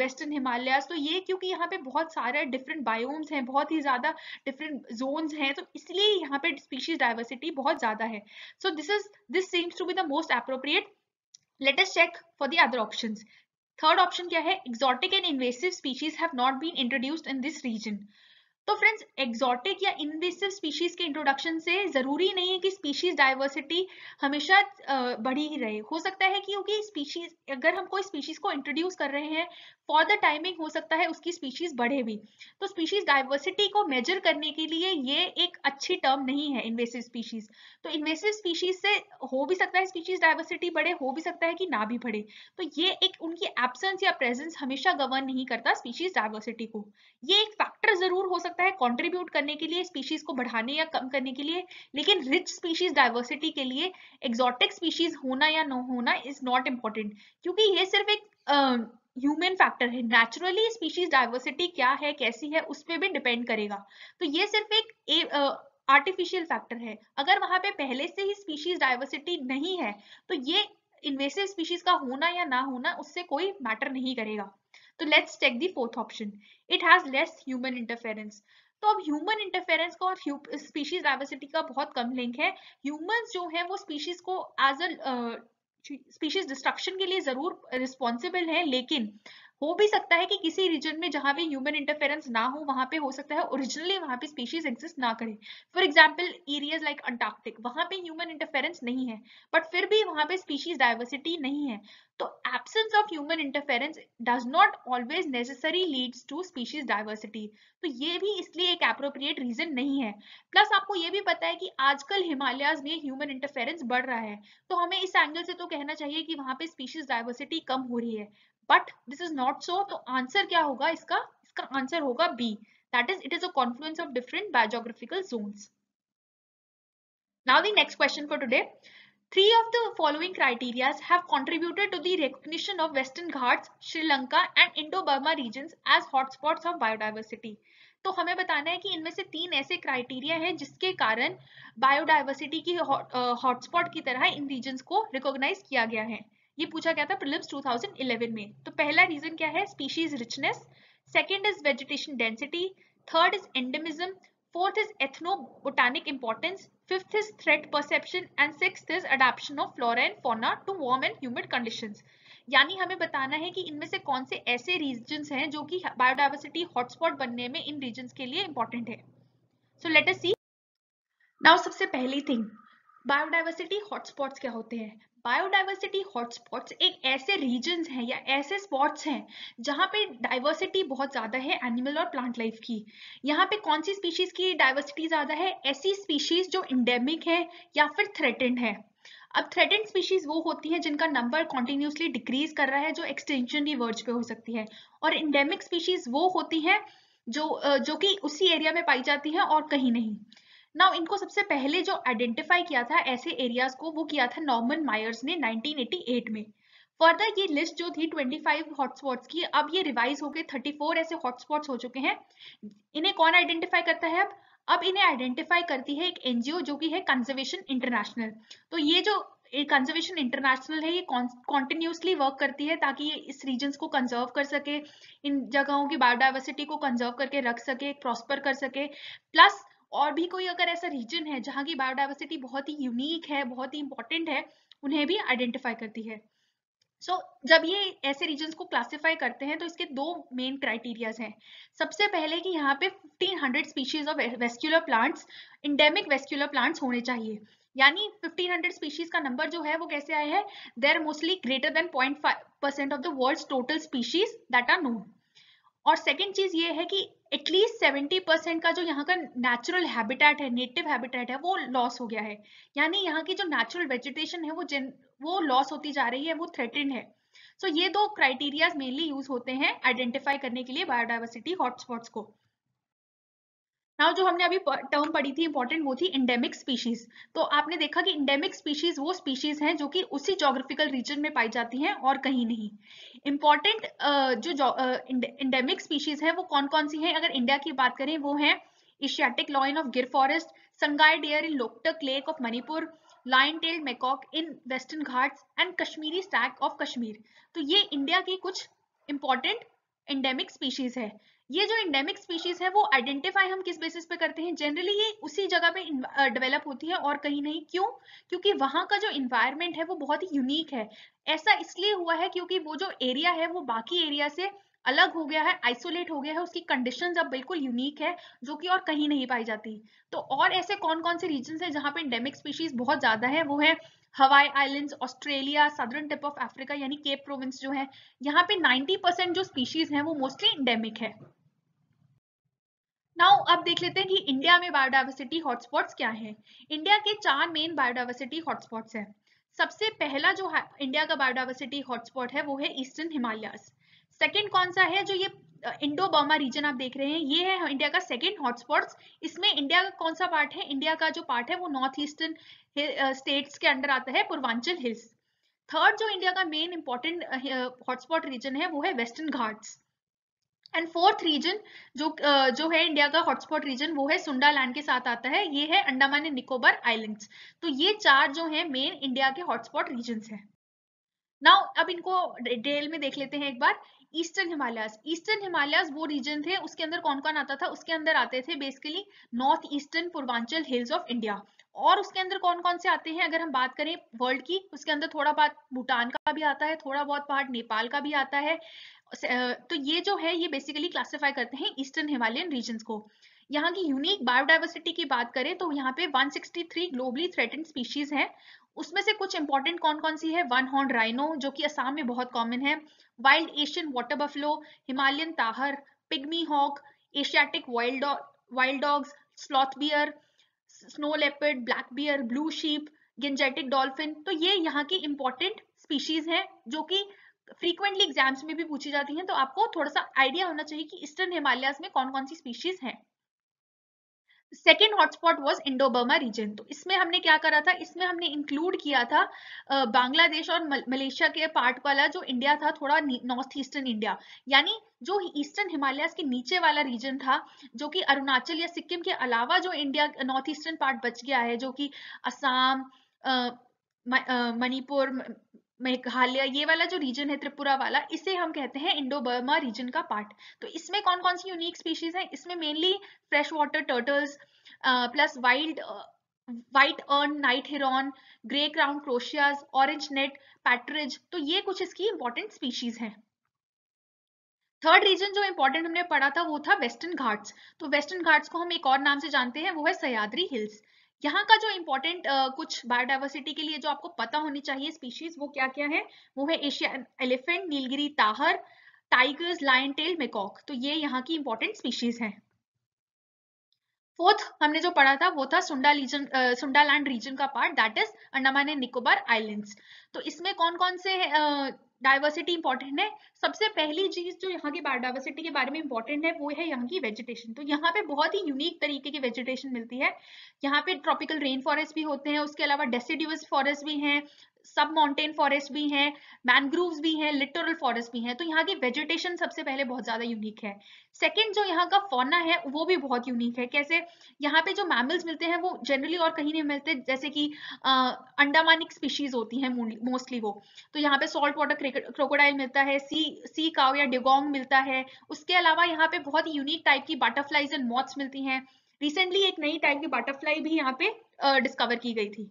western Himalaya तो ये क्योंकि यहाँ पे बहुत सारे डिफरेंट बायोम्स हैं बहुत ही ज़्यादा डिफरेंट जोन्स हैं तो इसलिए यहाँ पे स्पीशीज डाइवर्सिटी बहुत ज़्यादा है so this is this seems to be the most appropriate latest check for the other option third option क्या है exotic and invasive species species तो फ्रेंड्स एक्सोटिक या इन्वेसिव स्पीशीज के इंट्रोडक्शन से जरूरी नहीं है कि स्पीशीज डाइवर्सिटी हमेशा बढ़ी ही रहे हो सकता है क्योंकि स्पीशीज अगर हम कोई स्पीशीज को इंट्रोड्यूस कर रहे हैं फॉर द टाइमिंग हो सकता है उसकी स्पीशीज बढ़े भी तो स्पीशीज डाइवर्सिटी को मेजर करने के लिए ये एक अच्छी टर्म नहीं है इन्वेसिव स्पीशीज तो इन्वेसिव स्पीशीज से हो भी सकता है स्पीशीज डाइवर्सिटी बढ़े हो भी सकता है कि ना भी बढ़े तो ये एक उनकी एबसेंस या प्रेजेंस हमेशा गवर्न नहीं करता स्पीशीज डाइवर्सिटी को ये एक फैक्टर जरूर हो सकता सकता है कॉन्ट्रीब्यूट करने के लिए स्पीशीज को बढ़ाने या कम करने के लिए लेकिन रिच स्पीशीज डाइवर्सिटी के लिए एग्जॉटिक स्पीशीज होना या न होना इज नॉट इम्पोर्टेंट क्योंकि ये सिर्फ एक ह्यूमन फैक्टर है नेचुरली स्पीशीज डाइवर्सिटी क्या है कैसी है उस पर भी डिपेंड करेगा तो ये सिर्फ एक आर्टिफिशियल फैक्टर है अगर वहां पे पहले से ही स्पीशीज डाइवर्सिटी नहीं है तो ये इन्वेसिव स्पीशीज का होना या ना होना उससे कोई मैटर नहीं करेगा तो let's take the fourth option it has less human interference तो अब ह्यूमन इंटरफेरेंस का और स्पीशीज डाइवर्सिटी का बहुत कम लिंक है ह्यूमंस जो है वो स्पीशीज को एज अ स्पीशीज डिस्ट्रक्शन के लिए जरूर रिस्पॉन्सिबल है लेकिन हो भी सकता है कि किसी रीजन में जहां भी ह्यूमन इंटरफेरेंस ना हो वहां पे हो सकता है ओरिजिनली वहां पे स्पीशीज एग्जिस्ट ना करे for example areas like Antarctic वहां पे ह्यूमन इंटरफेरेंस नहीं है बट फिर भी वहां पे स्पीशीज डाइवर्सिटी नहीं है तो absence of human interference does not always necessary leads to species diversity तो ये भी इसलिए एक अप्रोप्रिएट रीजन नहीं है प्लस आपको ये भी पता है कि आजकल हिमालयाज में ह्यूमन इंटरफेरेंस बढ़ रहा है तो हमें इस एंगल से तो कहना चाहिए कि वहां पे स्पीशीज डाइवर्सिटी कम हो रही है but this is not so तो आंसर क्या होगा इसका इसका आंसर होगा B that is it is a confluence of different biographical zones now the next question for today three of the following criteria have contributed to the recognition of western ghats sri lanka and indo burma regions as hotspots of biodiversity तो हमें बताना है कि इनमें से तीन ऐसे criteria हैं जिसके कारण बायोडाइवर्सिटी की हॉटस्पॉट की तरह इन रीजन्स को रिकॉग्नाइज किया गया है ये पूछा गया था प्रिलिम्स 2011 में तो पहला रीजन क्या है species richness second is vegetation density third is endemism fourth is ethnobotanic importance fifth is threat perception and six is adaption of flora and fauna to warm and humid condition यानी हमें बताना है कि इनमें से कौन से ऐसे रीजन्स हैं जो कि बायोडाइवर्सिटी हॉटस्पॉट बनने में इन रीजन्स के लिए इंपॉर्टेंट है सो लेट अस सी नाउ सबसे पहली थिंग बायोडाइवर्सिटी हॉटस्पॉट्स क्या होते हैं बायोडाइवर्सिटी हॉटस्पॉट्स एक ऐसे रीजन हैं या ऐसे स्पॉट्स हैं जहाँ पे डाइवर्सिटी बहुत ज़्यादा है एनिमल और प्लांट लाइफ की यहाँ पे कौन सी स्पीशीज़ की डाइवर्सिटी ज़्यादा है ऐसी स्पीशीज़ जो इंडेमिक है या फिर थ्रेटेंड है अब थ्रेटेंड स्पीशीज वो होती हैं जिनका नंबर कॉन्टिन्यूसली डिक्रीज कर रहा है जो एक्सटेंशन की वर्ज पे हो सकती है और इंडेमिक स्पीशीज वो होती हैं जो जो कि उसी एरिया में पाई जाती है और कहीं नहीं नाउ इनको सबसे पहले जो आइडेंटिफाई किया था ऐसे एरियाज को वो किया था नॉर्मन मायर्स ने 1988 में फर्दर ये लिस्ट जो थी 25 हॉटस्पॉट्स की अब ये रिवाइज होकर 34 ऐसे हॉटस्पॉट्स हो चुके हैं इन्हें कौन आइडेंटिफाई करता है अब अब इन्हें आइडेंटिफाई करती है एक एनजीओ जो कि है कंजर्वेशन इंटरनेशनल तो ये जो कंजर्वेशन इंटरनेशनल है ये कॉन्टिन्यूसली वर्क करती है ताकि ये इस रीजन को कंजर्व कर सके इन जगहों की बायोडाइवर्सिटी को कंजर्व करके रख सके प्रॉस्पर कर सके प्लस और भी कोई अगर ऐसा रीजन है जहाँ की बायोडाइवर्सिटी बहुत ही यूनिक है बहुत ही इंपॉर्टेंट है उन्हें भी आइडेंटिफाई करती है सो so, जब ये ऐसे रीजन को क्लासिफाई करते हैं तो इसके दो मेन क्राइटेरियाज हैं सबसे पहले कि यहाँ पे 1500 species of vascular plants endemic vascular plants होने चाहिए यानी 1500 स्पीशीज का नंबर जो है वो कैसे आया है there mostly greater than 0.5 percent of the world total species that are known और सेकेंड चीज ये है कि एटलीस्ट सेवेंटी परसेंट का जो यहाँ का नेचुरल हैबिटेट है नेटिव हैबिटेट है वो लॉस हो गया है यानी यहाँ की जो नेचुरल वेजिटेशन है वो जन वो लॉस होती जा रही है वो थ्रेटेड है सो so, ये दो क्राइटेरियाज मेनली यूज होते हैं आइडेंटिफाई करने के लिए बायोडाइवर्सिटी हॉटस्पॉट्स को नाउ जो हमने अभी टर्म पढ़ी थी इंपॉर्टेंट वो थी इंडेमिक स्पीशीज तो आपने देखा कि इंडेमिक स्पीशीज वो स्पीशीज हैं जो कि उसी जोग्राफिकल रीजन में पाई जाती हैं और कहीं नहीं इंपॉर्टेंट जो इंडेमिक स्पीशीज है वो कौन कौन सी हैं अगर इंडिया की बात करें वो है Asiatic lion of Gir forest Sangai deer in Loktak lake of Manipur lion tailed macaque in western Ghat and Kashmiri stag of Kashmir तो ये इंडिया की कुछ इंपॉर्टेंट एंडेमिक स्पीशीज है ये जो इंडेमिक स्पीशीज है वो आइडेंटिफाई हम किस बेसिस पे करते हैं जनरली ये उसी जगह पे डेवलप होती है और कहीं नहीं क्यों क्योंकि वहां का जो इन्वायरमेंट है वो बहुत ही यूनिक है ऐसा इसलिए हुआ है क्योंकि वो जो एरिया है वो बाकी एरिया से अलग हो गया है आइसोलेट हो गया है उसकी कंडीशन अब बिल्कुल यूनिक है जो कि और कहीं नहीं पाई जाती तो और ऐसे कौन कौन से रीजन है जहाँ पे एंडेमिक स्पीशीज बहुत ज्यादा है वो है Hawaii islands Australia southern tip of Africa यानी केप प्रोविंस जो है यहाँ पे 90 परसेंट जो स्पीशीज हैं वो मोस्टली इंडेमिक है नाउ अब देख लेते हैं कि इंडिया में बायोडाइवर्सिटी हॉटस्पॉट्स क्या है इंडिया के चार मेन बायोडाइवर्सिटी हॉटस्पॉट्स हैं सबसे पहला जो इंडिया का बायोडाइवर्सिटी हॉटस्पॉट है वो है ईस्टर्न हिमालयस सेकेंड कौन सा है जो ये इंडो बर्मा रीजन आप देख रहे हैं ये है इंडिया का सेकेंड हॉटस्पॉट इसमें इंडिया का कौन सा पार्ट है इंडिया का जो पार्ट है वो नॉर्थ ईस्टर्न स्टेट्स के अंडर आता है पूर्वांचल हिल्स थर्ड जो इंडिया का मेन इंपॉर्टेंट हॉटस्पॉट रीजन है वो है western Ghats and fourth region जो जो है इंडिया का हॉटस्पॉट रीजन वो है सुंडा लैंड के साथ आता है ये है अंडामान एंड निकोबार आइलैंड्स तो ये चार जो है मेन इंडिया के हॉटस्पॉट रीजन है नाउ अब इनको डिटेल में देख लेते हैं एक बार ईस्टर्न हिमालयस ईस्टर्न हिमालयस वो रीजन थे उसके अंदर कौन कौन आता था उसके अंदर आते थे basically north eastern Purvanchal hills of India और उसके अंदर कौन कौन से आते हैं अगर हम बात करें वर्ल्ड की उसके अंदर थोड़ा बहुत भूटान का भी आता है थोड़ा बहुत पार्ट नेपाल का भी आता है तो ये जो है ये बेसिकली क्लासिफाई करते हैं ईस्टर्न हिमालयन रीजन को यहाँ की यूनिक बायोडाइवर्सिटी की बात करें तो यहाँ पे 163 ग्लोबली थ्रेटन स्पीशीज हैं उसमें से कुछ इंपॉर्टेंट कौन कौन सी है वन हॉर्न राइनो जो कि असम में बहुत कॉमन है wild Asian water buffalo Himalayan tahr pygmy hog Asiatic wild wild dogs sloth bear snow leopard black bear blue sheep Gangetic dolphin तो ये यहाँ की इंपॉर्टेंट स्पीशीज हैं जो कि फ्रीक्वेंटली एग्जाम्स में भी पूछी जाती हैं तो आपको थोड़ा सा आइडिया होना चाहिए कि ईस्टर्न हिमालयस में कौन कौन सी स्पीशीज हैं second hotspot was Indo Burma region तो इसमें हमने क्या करा था इसमें हमने इंक्लूड किया था बांग्लादेश और मलेशिया के पार्ट वाला जो इंडिया था थोड़ा नॉर्थ ईस्टर्न इंडिया यानी जो ईस्टर्न हिमालयस के नीचे वाला रीजन था जो कि अरुणाचल या सिक्किम के अलावा जो इंडिया नॉर्थ ईस्टर्न पार्ट बच गया है जो कि असाम मणिपुर मेघालय ये वाला जो रीजन है त्रिपुरा वाला इसे हम कहते हैं इंडो बर्मा रीजन का पार्ट तो इसमें कौन कौन सी यूनिक स्पीशीज है इसमें mainly fresh water turtles plus wild white eared night heron grey crown crocias orange necked partridge तो ये कुछ इसकी इंपॉर्टेंट स्पीशीज हैं थर्ड रीजन जो इंपॉर्टेंट हमने पढ़ा था वो था वेस्टर्न घाट्स तो वेस्टर्न घाट्स को हम एक और नाम से जानते हैं वो है सयाद्री हिल्स यहाँ का जो इम्पोर्टेंट कुछ बायोडाइवर्सिटी के लिए जो आपको पता होनी चाहिए स्पीशीज वो क्या क्या है वो है Asian elephant Nilgiri tahr tigers lion tail macaque तो ये यहाँ की इंपॉर्टेंट स्पीशीज है फोर्थ हमने जो पढ़ा था वो था Sunda region Sundaland region का part that is Andaman and Nicobar islands तो इसमें कौन कौन से डायवर्सिटी इंपॉर्टेंट है सबसे पहली चीज जो यहाँ की बायोडाइवर्सिटी के बारे में इंपॉर्टेंट है वो है यहाँ की वेजिटेशन तो यहाँ पे बहुत ही यूनिक तरीके की वेजिटेशन मिलती है यहाँ पे ट्रॉपिकल रेन फॉरेस्ट भी होते हैं उसके अलावा डेसिड्यूस फॉरेस्ट भी हैं सब माउंटेन फॉरेस्ट भी हैं मैनग्रोव्स भी हैं लिटोरल फॉरेस्ट भी हैं तो यहाँ की वेजिटेशन सबसे पहले बहुत ज़्यादा यूनिक है सेकेंड जो यहाँ का फोना है वो भी बहुत यूनिक है कैसे यहाँ पे जो मैमल्स मिलते हैं वो जनरली और कहीं नहीं मिलते जैसे कि अंडामानिक स्पीशीज होती हैं मोस्टली वो तो यहाँ पे सॉल्ट वाटर क्रोकोडाइल मिलता है सी सी काव या डिगोंग मिलता है उसके अलावा यहाँ पे बहुत यूनिक टाइप की बटरफ्लाइज एंड मॉथ्स मिलती हैं रिसेंटली एक नई टाइप की बटरफ्लाई भी यहाँ पे डिस्कवर की गई थी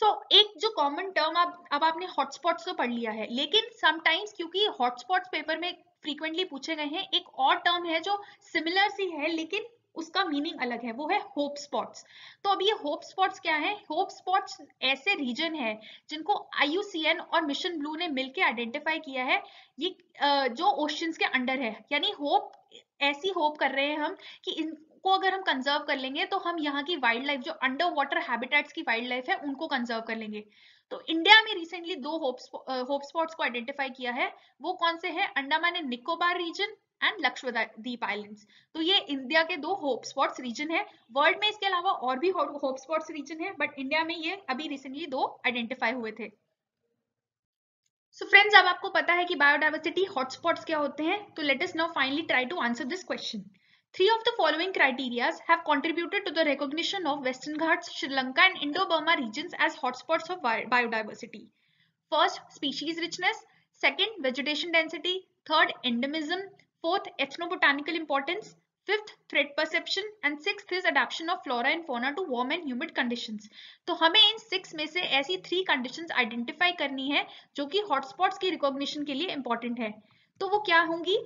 सो so, एक जो कॉमन टर्म आप अब आपने हॉटस्पॉट्स तो पढ़ लिया है लेकिन समटाइम्स क्योंकि हॉटस्पॉट्स पेपर में फ्रीक्वेंटली पूछे गए हैं एक और टर्म है जो सिमिलर सी है लेकिन उसका मीनिंग अलग है वो है होप स्पॉट्स तो अब ये होप स्पॉट्स क्या है होप स्पॉट्स ऐसे रीजन है जिनको आईयूसीएन और मिशन ब्लू ने मिलकर आइडेंटिफाई किया है ये जो ओशंस के अंडर है यानी होप ऐसी होप कर रहे हैं हम कि इन को अगर हम कंजर्व कर लेंगे तो हम यहाँ की वाइल्ड लाइफ जो अंडर वाटर हैबिटेट्स की वाइल्ड लाइफ है उनको कंजर्व कर लेंगे तो इंडिया में रिसेंटली दो होप स्पॉट्स को आइडेंटिफाई किया है वो कौन से है Andaman and Nicobar region and Lakshadweep island तो ये इंडिया के दो होप स्पॉट्स रीजन है वर्ल्ड में इसके अलावा और भी होप स्पॉट्स रीजन है बट इंडिया में ये अभी रिसेंटली दो आइडेंटिफाई हुए थे सो so फ्रेंड्स अब आपको पता है कि बायोडाइवर्सिटी हॉटस्पॉट्स क्या होते हैं तो let us now finally try to answer this question Three of the following criteria have contributed to the recognition of Western Ghats, Sri Lanka and Indo-Burma regions as hotspots of bi biodiversity. First, species richness. Second, vegetation density. Third, endemism. Fourth, ethnobotanical importance. Fifth threat perception and six is adaption of flora and fauna to warm and humid conditions तो हमें in six में से ऐसी three conditions identify करनी है जो कि hotspots की रिकॉग्निशन के लिए इंपॉर्टेंट है तो wo kya hongi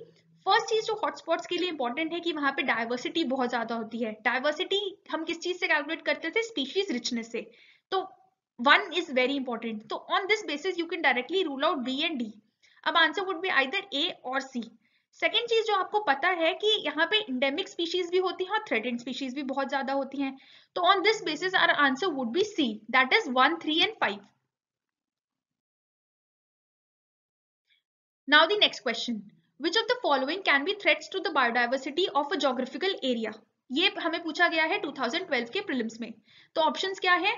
फर्स्ट चीज जो हॉटस्पॉट्स के लिए इंपॉर्टेंट है कि वहां पे डायवर्सिटी बहुत ज्यादा होती है डायवर्सिटी हम किस चीज से कैलकुलेट करते थे स्पीशीज रिचनेस से तो वन इज वेरी इंपॉर्टेंट तो on this basis you can directly rule out B and D अब answer would be either A और सी सेकेंड चीज जो आपको पता है कि यहाँ पे इंडेमिक स्पीशीज भी होती है और थ्रेटेड स्पीशीज भी बहुत ज्यादा होती हैं तो on this basis our answer would be C that is one three and five now the next question which of the following can be threats to the biodiversity of a geographical area ये हमें पूछा गया है 2012 के prelims में तो options क्या है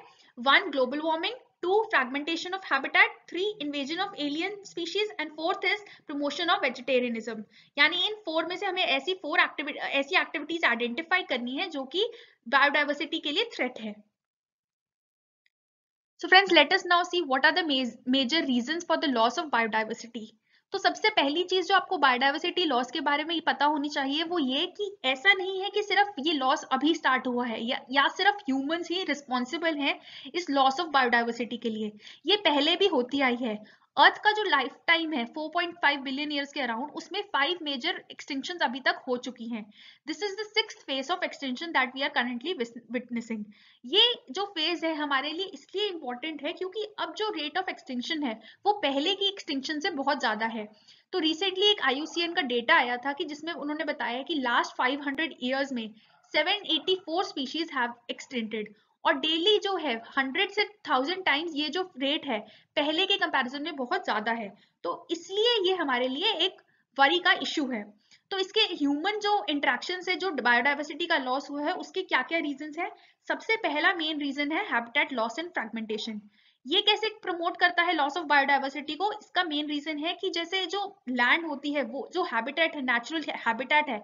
one global warming two fragmentation of habitat three invasion of alien species and fourth is promotion of vegetarianism यानी इन फोर में से हमें ऐसी फोर एक्टिविटी ऐसी एक्टिविटीज आइडेंटिफाई करनी है जो कि बायोडाइवर्सिटी के लिए थ्रेट है So friends, let us now see what are the major reasons for the loss of biodiversity. तो सबसे पहली चीज जो आपको बायोडाइवर्सिटी लॉस के बारे में पता होनी चाहिए वो ये कि ऐसा नहीं है कि सिर्फ ये लॉस अभी स्टार्ट हुआ है या, या सिर्फ ह्यूमंस ही रिस्पॉन्सिबल हैं इस लॉस ऑफ बायोडाइवर्सिटी के लिए ये पहले भी होती आई है अर्थ का जो लाइफ टाइम है 4.5 बिलियन ईयर्स के अराउंड उसमें फाइव मेजर एक्सटेंशन अभी तक हो चुकी हैं this is the six phase of extension that we are currently witnessing ये जो फेज है हमारे लिए इसलिए इंपॉर्टेंट है क्योंकि अब जो रेट ऑफ एक्सटेंशन है वो पहले की एक्सटेंशन से बहुत ज्यादा है तो रिसेंटली एक आईयूसीएन का डेटा आया था कि जिसमें उन्होंने बताया कि लास्ट 500 ईयर्स में 784 स्पीशीज हैव एक्सटेंडेड और डेली जो है हंड्रेड से थाउजेंड टाइम्स ये जो रेट है पहले के कंपैरिजन में बहुत ज्यादा है तो इसलिए ये हमारे लिए एक वरी का इश्यू है तो इसके ह्यूमन जो इंट्रैक्शन से जो बायोडाइवर्सिटी का लॉस हुआ है उसके क्या क्या रीजन है सबसे पहला मेन रीजन है हैबिटेट लॉस एंड फ्रेगमेंटेशन ये कैसे प्रमोट करता है लॉस ऑफ बायोडाइवर्सिटी को इसका मेन रीजन है कि जैसे जो लैंड होती है वो जो हैबिटेट है नेचुरल हैबिटेट है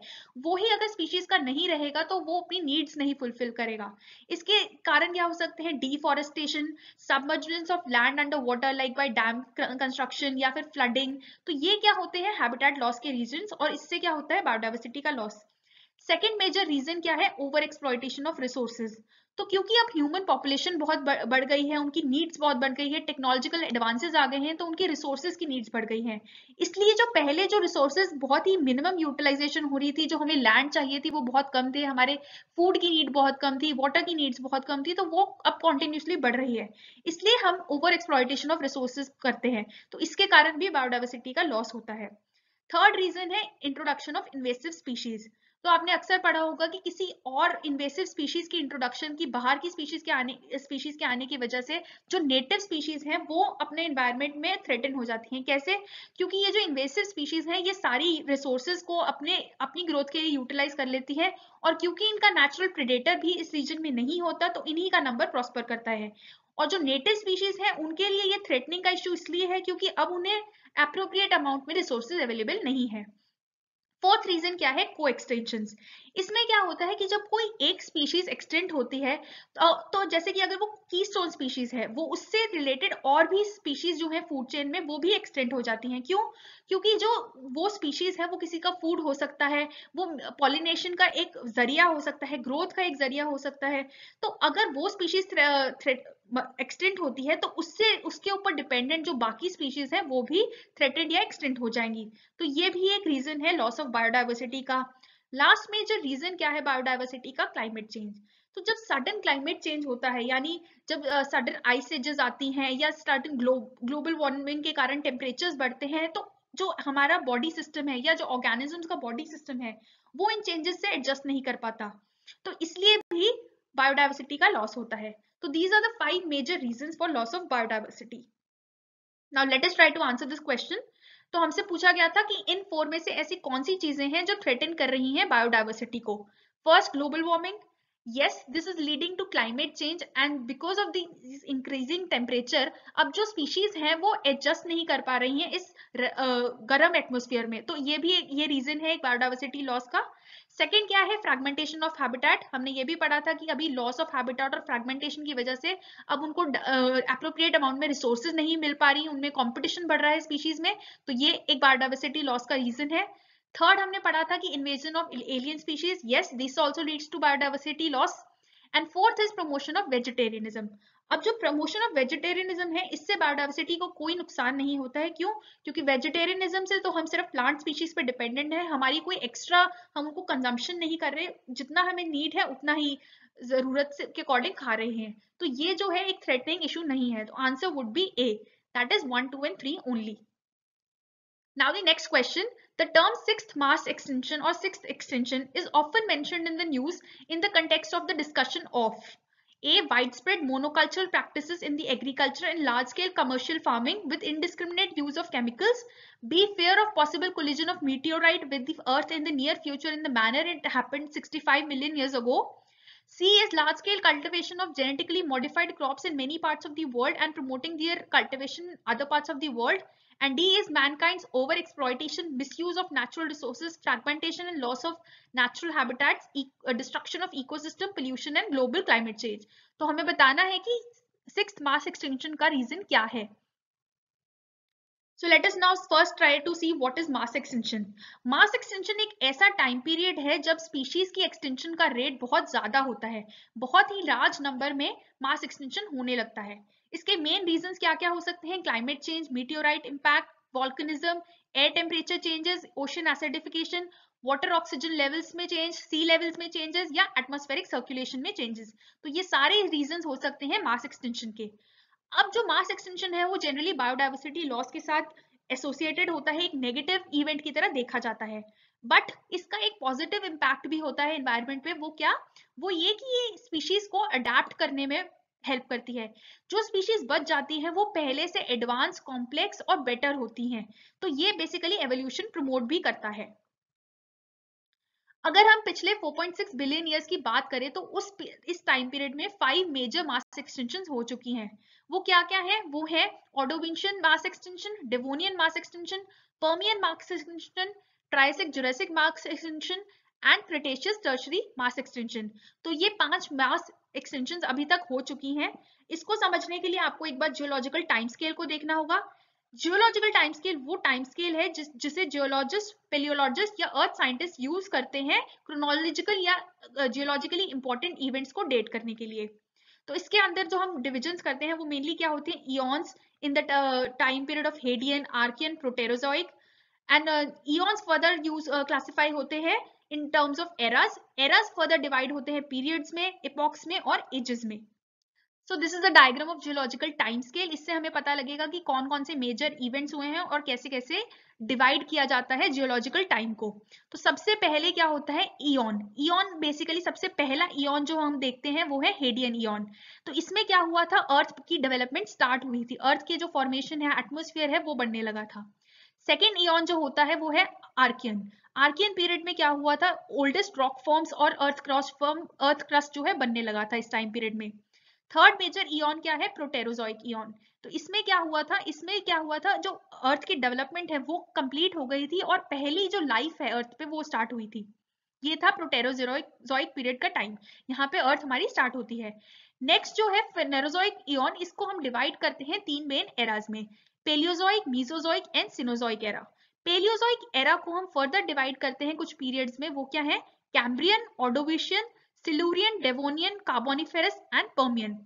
वो ही अगर स्पीशीज का नहीं रहेगा तो वो अपनी नीड्स नहीं फुलफिल करेगा इसके कारण क्या हो सकते हैं deforestation submergence of land under water like by dam construction या फिर फ्लडिंग तो ये क्या होते हैं हैबिटेट लॉस के रीजन और इससे क्या होता है बायोडाइवर्सिटी का लॉस सेकेंड मेजर रीजन क्या है ओवर एक्सप्लॉयटेशन ऑफ रिसोर्सेज तो क्योंकि अब ह्यूमन पॉपुलेशन बहुत बढ़ गई है उनकी नीड्स बहुत बढ़ गई है टेक्नोलॉजिकल एडवांसेस आ गए हैं तो उनकी रिसोर्सेज की नीड्स बढ़ गई हैं इसलिए जो पहले जो रिसोर्सेज बहुत ही मिनिमम यूटिलाइजेशन हो रही थी जो हमें लैंड चाहिए थी वो बहुत कम थे हमारे फूड की नीड बहुत कम थी वाटर की नीड्स बहुत कम थी तो वो अब कॉन्टिन्यूसली बढ़ रही है इसलिए हम ओवर एक्सप्लॉयटेशन ऑफ रिसोर्सेज करते हैं तो इसके कारण भी बायोडाइवर्सिटी का लॉस होता है थर्ड रीजन है इंट्रोडक्शन ऑफ इन्वेसिव स्पीशीज़ तो आपने अक्सर पढ़ा होगा कि किसी और इन्वेसिव स्पीशीज की इंट्रोडक्शन की बाहर की स्पीशीज के आने स्पीशीज के आने की वजह से जो नेटिव स्पीशीज हैं वो अपने एनवायरनमेंट में थ्रेटन हो जाती हैं कैसे क्योंकि ये जो इन्वेसिव स्पीशीज हैं ये सारी रिसोर्सेज को अपने अपनी ग्रोथ के लिए यूटिलाइज कर लेती है और क्योंकि इनका नेचुरल प्रिडेटर भी इस रीजन में नहीं होता तो इन्हीं का नंबर प्रॉस्पर करता है और जो नेटिव स्पीशीज है उनके लिए ये थ्रेटनिंग का इश्यू इसलिए है क्योंकि अब उन्हें अप्रोप्रिएट अमाउंट में रिसोर्सेज अवेलेबल नहीं है फोर्थ रीजन क्या है को एक्सटेंशन इसमें क्या होता है कि जब कोई एक स्पीशीज एक्सटेंड होती है तो, तो जैसे कि अगर वो की स्टोन स्पीशीज है वो उससे रिलेटेड और भी स्पीशीज जो है फूड चेन में वो भी एक्सटेंड हो जाती हैं क्यों क्योंकि जो वो स्पीशीज है वो किसी का फूड हो सकता है वो पॉलिनेशन का एक जरिया हो सकता है ग्रोथ का एक जरिया हो सकता है तो अगर वो स्पीशीज थ्रेट एक्सटेंट होती है तो उससे उसके ऊपर डिपेंडेंट जो बाकी स्पीशीज है वो भी थ्रेटेड या एक्सटेंट हो जाएंगी तो ये भी एक रीजन है लॉस ऑफ बायोडाइवर्सिटी का लास्ट मेजर रीजन क्या है बायोडाइवर्सिटी का क्लाइमेट चेंज तो जब सडन क्लाइमेट चेंज होता है यानी जब सडन आइस एजेस आती हैं या सडन ग्लोबल वार्मिंग के कारण टेम्परेचर बढ़ते हैं तो जो हमारा बॉडी सिस्टम है या जो ऑर्गेनिजम्स का बॉडी सिस्टम है वो इन चेंजेस से एडजस्ट नहीं कर पाता तो इसलिए भी बायोडाइवर्सिटी का लॉस होता है So तो these are the five major reasons for loss of biodiversity. Now let us try to answer this question. तो हमसे पूछा गया था कि इन फोर में से ऐसी कौन सी चीजें हैं जो थ्रेटन कर रही हैं बायोडायवर्सिटी को first global warming yes this is leading to climate change and because of this increasing temperature अब जो स्पीशीज हैं वो एडजस्ट नहीं कर पा रही हैं इस गर्म एटमोस्फियर में तो ये भी ये रीजन है एक बायोडाइवर्सिटी लॉस का सेकेंड क्या है फ्रेगमेंटेशन ऑफ हैबिटेट हमने ये भी पढ़ा था कि अभी लॉस ऑफ हैबिटेट और फ्रेगमेंटेशन की वजह से अब उनको अप्रोप्रिएट अमाउंट में रिसोर्सेज नहीं मिल पा रही उनमें कॉम्पिटिशन बढ़ रहा है स्पीशीज में तो ये एक बायोडाइवर्सिटी लॉस का रीजन है थर्ड हमने पढ़ा था कि invasion of alien species yes this also leads to biodiversity loss and fourth is promotion of vegetarianism अब जो प्रमोशन ऑफ वेजिटेरियनिज्म है इससे बायोडाइवर्सिटी को कोई नुकसान नहीं होता है क्यों क्योंकि वेजिटेरियनिज्म से तो हम सिर्फ प्लांट स्पीशीज पे डिपेंडेंट है हमारी कोई एक्स्ट्रा हम उनको कंजम्पशन नहीं कर रहे जितना हमें नीड है उतना ही जरूरत के अकॉर्डिंग खा रहे हैं तो ये जो है एक थ्रेटनिंग इशू नहीं है तो answer would be A that is one two and three only Now the next question, the term sixth mass extinction or sixth extinction is often mentioned in the news in the context of the discussion of A. Widespread monocultural practices in the agriculture and large-scale commercial farming with indiscriminate use of chemicals. B. Fear of possible collision of meteorite with the earth in the near future in the manner it happened 65 million years ago. C is large-scale cultivation of genetically modified crops in many parts of the world and promoting their cultivation in other parts of the world. and D is mankind's over exploitation misuse of natural resources, fragmentation and loss of natural habitats, e destruction of ecosystem, pollution and global climate change. to hame batana hai ki sixth mass extinction ka reason kya hai so let us now first try to see what is mass extinction mass extinction ek aisa time period hai jab species ki extinction ka rate bahut zyada hota hai bahut hi large number mein mass extinction hone lagta hai इसके main region क्या क्या हो सकते हैं climate change meteorite impact volcanism air temperature changes ocean acidification water oxygen levels में change sea levels में changes या atmospheric circulation में चेंजेस तो ये सारे रीजन हो सकते हैं मास एक्सटेंशन के अब जो मास एक्सटेंशन है वो जनरली बायोडाइवर्सिटी लॉस के साथ एसोसिएटेड होता है एक नेगेटिव इवेंट की तरह देखा जाता है बट इसका एक पॉजिटिव इम्पैक्ट भी होता है एनवायरमेंट पे वो क्या वो ये कि ये स्पीशीज को अडेप्ट करने में हेल्प करती है जो स्पीशीज बच जाती हैं वो पहले से एडवांस कॉम्प्लेक्स और बेटर होती हैं तो ये बेसिकली एवोल्यूशन प्रमोट भी करता है अगर हम पिछले 4.6 बिलियन ईयर्स की बात करें तो उस इस टाइम पीरियड में फाइव मेजर मास एक्सटेंशन हो चुकी हैं वो क्या क्या है वो है Ordovician mass extension Devonian mass extension Permian mass extension Triassic Jurassic mass extension and Cretaceous Tertiary mass extension तो ये पांच मास एक्सटेंशन अभी तक हो चुकी हैं इसको समझने के लिए आपको एक बार जियोलॉजिकल टाइम स्केल को देखना होगा जियोलॉजिकल टाइम स्केल वो टाइम स्केल है जिस, जिसे जियोलॉजिस्ट पेलियोलॉजिस्ट या अर्थ साइंटिस्ट यूज करते हैं क्रोनोलॉजिकल या जियोलॉजिकली इंपॉर्टेंट इवेंट्स को डेट करने के लिए तो इसके अंदर जो हम डिविजन करते हैं वो मेनली क्या होते हैं इन्स in the time period of Hadean Archean Proterozoic and eons further use classify होते हैं in terms of eras eras further divide होते हैं पीरियड्स में इपॉक्स में और एजेस में so this is the diagram of geological time scale इससे हमें पता लगेगा कि कौन कौन से मेजर इवेंट्स हुए हैं और कैसे कैसे डिवाइड किया जाता है जियोलॉजिकल टाइम को तो सबसे पहले क्या होता है इन इन बेसिकली सबसे पहला इन जो हम देखते हैं वो है हेडियन इन तो इसमें क्या हुआ था अर्थ की डेवलपमेंट स्टार्ट हुई थी अर्थ के जो फॉर्मेशन है एटमोस्फियर है वो बनने लगा था सेकेंड इन जो होता है वो है आर्कियन आर्कियन पीरियड में क्या हुआ था ओल्डेस्ट रॉक फॉर्म्स और earth crust form earth crust जो है बनने लगा था इस टाइम पीरियड में थर्ड मेजर इन क्या है प्रोटेरोजॉइक इन तो इसमें क्या हुआ था इसमें क्या हुआ था जो अर्थ की डेवलपमेंट है वो कंप्लीट हो गई थी और पहली जो लाइफ है अर्थ पे वो स्टार्ट हुई थी ये था प्रोटेरोजोइक पीरियड का टाइम यहाँ पे अर्थ हमारी स्टार्ट होती है नेक्स्ट जो है फेनेरोजोइक इन इसको हम डिवाइड करते हैं तीन मेन एराज में Paleozoic Mesozoic and Cenozoic era Paleozoic era को हम फर्दर डिवाइड करते हैं कुछ पीरियड्स में वो क्या है Cambrian Ordovician Silurian Devonian Carboniferous and Permian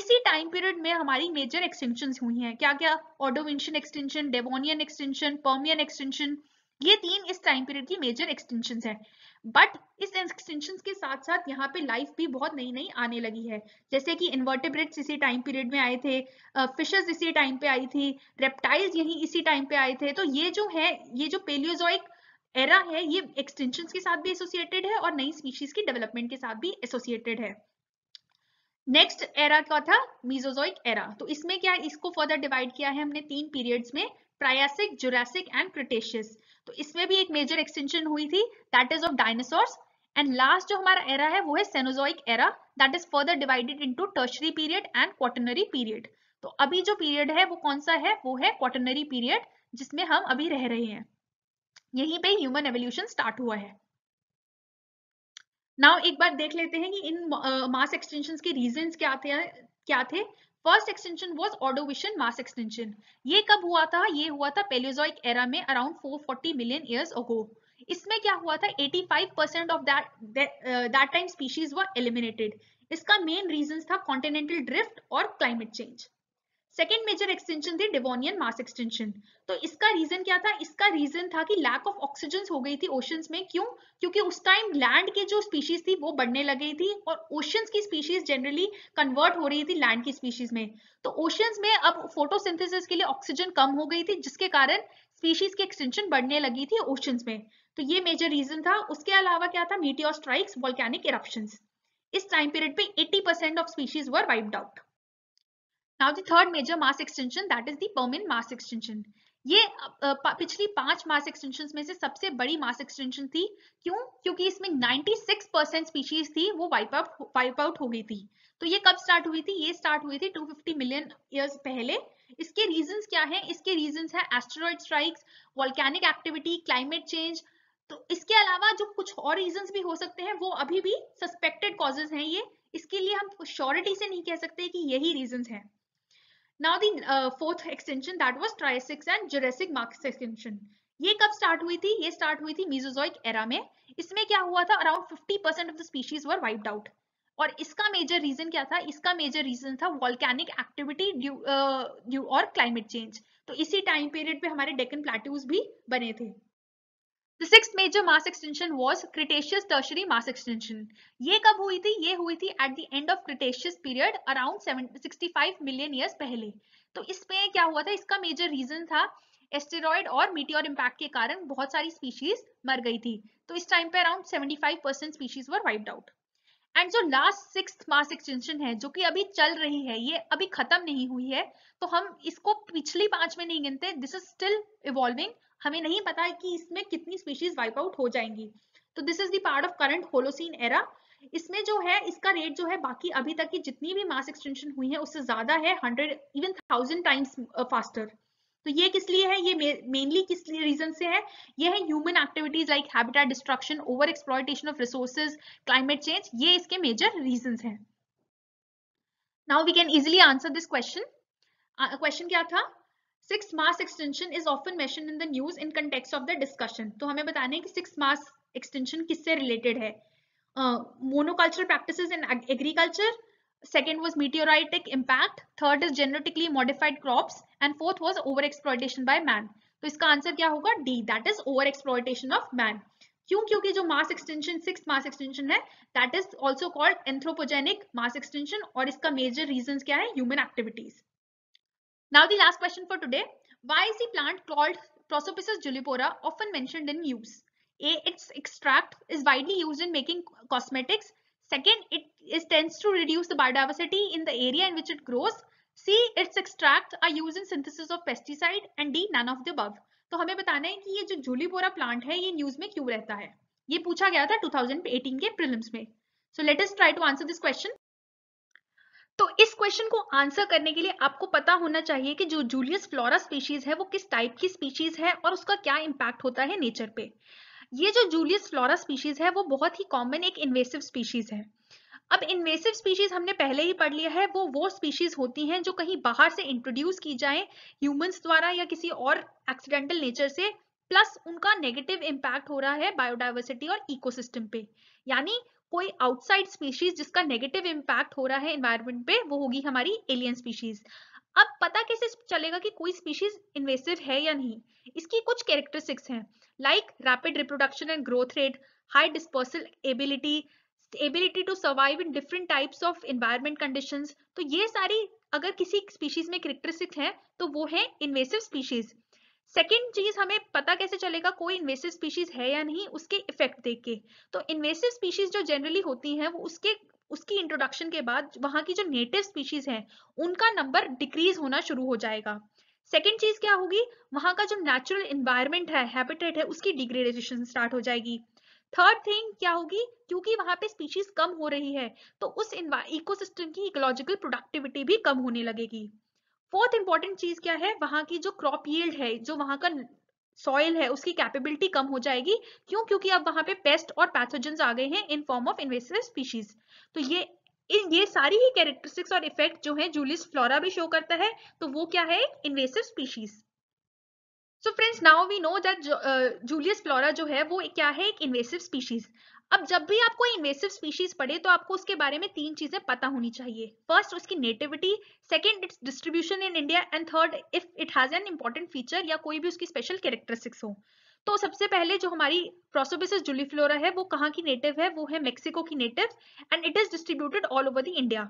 इसी टाइम पीरियड में हमारी मेजर एक्सटेंशन हुई हैं क्या क्या Ordovician extension Devonian extension Permian extension ये तीन इस टाइम पीरियड की मेजर एक्सटेंशन है बट इस एक्सटेंशन के साथ साथ यहाँ पे लाइफ भी बहुत नई नई आने लगी है जैसे कि इन्वर्टिब्रेट्स इसी टाइम पीरियड में आए थे फिशेस इसी टाइम पे आई थी रेप्टाइल्स यही इसी टाइम पे आए थे तो ये जो है ये जो पेलियोजॉइक एरा है ये एक्सटेंशन के साथ भी एसोसिएटेड है और नई स्पीशीज की डेवलपमेंट के साथ भी एसोसिएटेड है नेक्स्ट एरा क्या था मीजोजोइक एरा तो इसमें क्या इसको फर्दर डिवाइड किया है हमने तीन पीरियड्स में प्रायासिक जुरासिक एंड क्रिटेशियस तो इसमें भी एक मेजर एक्सटेंशन हुई थी that is of dinosaurs and last जो हमारा एरा है वो है Cenozoic era that is further divided into Tertiary period and Quaternary period तो अभी जो पीरियड है वो कौन सा है वो है क्वाटनरी पीरियड जिसमें हम अभी रह रहे हैं यहीं पे ह्यूमन एवोल्यूशन स्टार्ट हुआ है नाउ एक बार देख लेते हैं कि इन मास uh, एक्सटेंशन के रीजन क्या थे क्या थे first extension was Ordovician mass extension ये कब हुआ था ये हुआ था पेलियोजॉइक एरा में अराउंड 440 मिलियन ईयर्स अगो इसमें क्या हुआ था 85 percent of that that time species were eliminated इसका मेन रीजन था कॉन्टिनेंटल ड्रिफ्ट और climate change second major extension थी डिवोनियन मास एक्सटेंशन तो इसका रीजन क्या था इसका रीजन था कि लैक ऑफ ऑक्सीजन हो गई थी ओशंस में क्यों क्योंकि उस टाइम लैंड के जो स्पीशीज थी वो बढ़ने लग गई थी और ओशंस की स्पीशीज जनरली कन्वर्ट हो रही थी लैंड की स्पीशीज में तो ओशंस में अब फोटोसिंथेसिस के लिए ऑक्सीजन कम हो गई थी जिसके कारण स्पीशीज की एक्सटेंशन बढ़ने लगी थी ओशंस में तो ये मेजर रीजन था उसके अलावा क्या था मीटियोर स्ट्राइक्स वॉल्कैनिक इरप्शन इस टाइम पीरियड पे 80% of species were wiped out now the third major mass extension that is the Permian mass extension ये पिछली पांच मास एक्सटेंशन में से सबसे बड़ी मास एक्सटेंशन थी क्यों क्योंकि इसमें 96 परसेंट स्पीशीज थी वो वाइप आउट वाइप आउट हो गई थी तो ये कब स्टार्ट हुई थी ये स्टार्ट हुई थी 250 मिलियन ईयर्स पहले इसके रीजंस क्या हैं इसके रीजंस है asteroid strikes volcanic activity climate change तो इसके अलावा जो कुछ और रीजंस भी हो सकते हैं वो अभी भी सस्पेक्टेड कॉजेज हैं ये इसके लिए हम श्योरिटी से नहीं कह सकते कि यही रीजंस हैं Now the uh, fourth extension that was Triassic and Jurassic mass extension ये कब स्टार्ट हुई थी ये स्टार्ट हुई थी मीजोजोइक एरा में इसमें क्या हुआ था around 50% percent of the species were wiped out और इसका मेजर रीजन क्या था इसका मेजर रीजन था वॉल्केनिक एक्टिविटी ड्यू और क्लाइमेट चेंज तो इसी टाइम पीरियड पे हमारे डेकन प्लेट्यूज भी बने थे The sixth major mass extinction was Cretaceous Tertiary mass extinction. ये कब हुई थी ये हुई थी at the end of Cretaceous period around 65 million years पहले तो इसमें क्या हुआ था इसका मेजर रीजन था एस्टेरॉयड और मीटियोर इम्पैक्ट के कारण बहुत सारी स्पीशीज मर गई थी तो इस टाइम पे around 75 percent species were wiped out and जो लास्ट सिक्स मास एक्सटेंशन है जो कि अभी चल रही है ये अभी खत्म नहीं हुई है तो हम इसको पिछली पांच में नहीं गिनते दिस इज स्टिल इवॉल्विंग हमें नहीं पता कि इसमें कितनी स्पीशीज वाइप आउट हो जाएंगी तो this is the part of current Holocene era इसमें जो है इसका रेट जो है बाकी अभी तक की जितनी भी मास एक्सटेंशन हुई है उससे ज्यादा है hundred even thousand times faster तो ये किस लिए है ये मेनली किस लिए रीजन से है ये है human activities like habitat destruction over exploitation of resources climate change ये इसके मेजर रीजन हैं now we can easily answer this question question क्या था six mass extinction is often mention in the news in context of the discussion तो हमें बताने की six mass extinction किससे रिलेटेड है monoculture practice in agriculture second was meteoritic impact third is genetically modified crop and fourth was over exploitation by man तो इसका answer क्या होगा D that is over exploitation of man क्यों क्योंकि जो mass extinction six mass extinction है that is also called anthropogenic mass extinction और इसका मेजर रीजन क्या है human activities Now the last question for today. Why is the plant called Prosopis julipora often mentioned in news? A. Its extract is widely used in making cosmetics. Second, it is tends to reduce the biodiversity in the area in which it grows. C. Its extract are used in synthesis of pesticide and D. None of the above. So, we have to tell ये this juliflora plant is ये news में क्यों रहता है ये पूछा 2018 prelims. So, let us try to answer this question. तो इस क्वेश्चन को आंसर करने के लिए आपको पता होना चाहिए कि जो जूलियस फ्लोरा स्पीशीज है वो किस टाइप की स्पीशीज है और उसका क्या इम्पैक्ट होता है नेचर पे ये जो जूलियस फ्लोरा स्पीशीज है वो बहुत ही कॉमन एक इन्वेसिव स्पीशीज है अब इन्वेसिव स्पीशीज हमने पहले ही पढ़ लिया है वो वो स्पीशीज होती हैं जो कहीं बाहर से इंट्रोड्यूस की जाए ह्यूमंस द्वारा या किसी और एक्सीडेंटल नेचर से प्लस उनका नेगेटिव इम्पैक्ट हो रहा है बायोडाइवर्सिटी और इकोसिस्टम पे यानी कोई आउटसाइड स्पीशीज जिसका नेगेटिव इम्पैक्ट हो रहा है एनवायरमेंट पे वो होगी हमारी एलियन स्पीशीज अब पता कैसे चलेगा कि कोई स्पीशीज इन्वेसिव है या नहीं इसकी कुछ कैरेक्टरिस्टिक्स हैं like rapid reproduction and growth rate high dispersal ability ability to survive in different types of environment conditions तो ये सारी अगर किसी स्पीशीज में कैरेक्टरिस्टिक्स हैं तो वो है इन्वेसिव स्पीशीज सेकेंड चीज हमें पता कैसे चलेगा कोई इन्वेसिव स्पीशीज है या नहीं उसके इफेक्ट देख के तो इन्वेसिव स्पीशीज जो जनरली होती हैं वो उसके उसकी इंट्रोडक्शन के बाद वहां की जो नेटिव स्पीशीज हैं उनका नंबर डिक्रीज होना शुरू हो जाएगा सेकेंड चीज क्या होगी वहां का जो नेचुरल इन्वायरमेंट है हैबिटेट है उसकी डिग्रेडेशन स्टार्ट हो जाएगी थर्ड थिंग क्या होगी क्योंकि वहां पे स्पीशीज कम हो रही है तो उस इकोसिस्टम की इकोलॉजिकल प्रोडक्टिविटी भी कम होने लगेगी फोर्थ इंपॉर्टेंट चीज क्या है वहां की जो क्रॉप यील्ड है जो वहां का सॉइल है उसकी कैपेबिलिटी कम हो जाएगी क्यों क्योंकि अब वहां पे पेस्ट और पैथोजन आ गए हैं in form of invasive species तो ये इन ये सारी ही कैरेक्टरिस्टिक्स और इफेक्ट जो है जूलिस फ्लोरा भी शो करता है तो वो क्या है invasive species so friends now we know that juliflora जो है वो क्या है एक इन्वेसिव स्पीशीज अब जब भी आप कोई इन्वेसिव स्पीशीज पढ़े तो आपको उसके बारे में तीन चीजें पता होनी चाहिए फर्स्ट उसकी nativity second its distribution in India and third if it has an important feature या कोई भी उसकी स्पेशल कैरेक्टरिस्टिक्स हो तो सबसे पहले जो हमारी प्रोसोबिस जुलीफ्लोरा है वो कहाँ की नेटिव है वो है मेक्सिको की native and it is distributed all over the India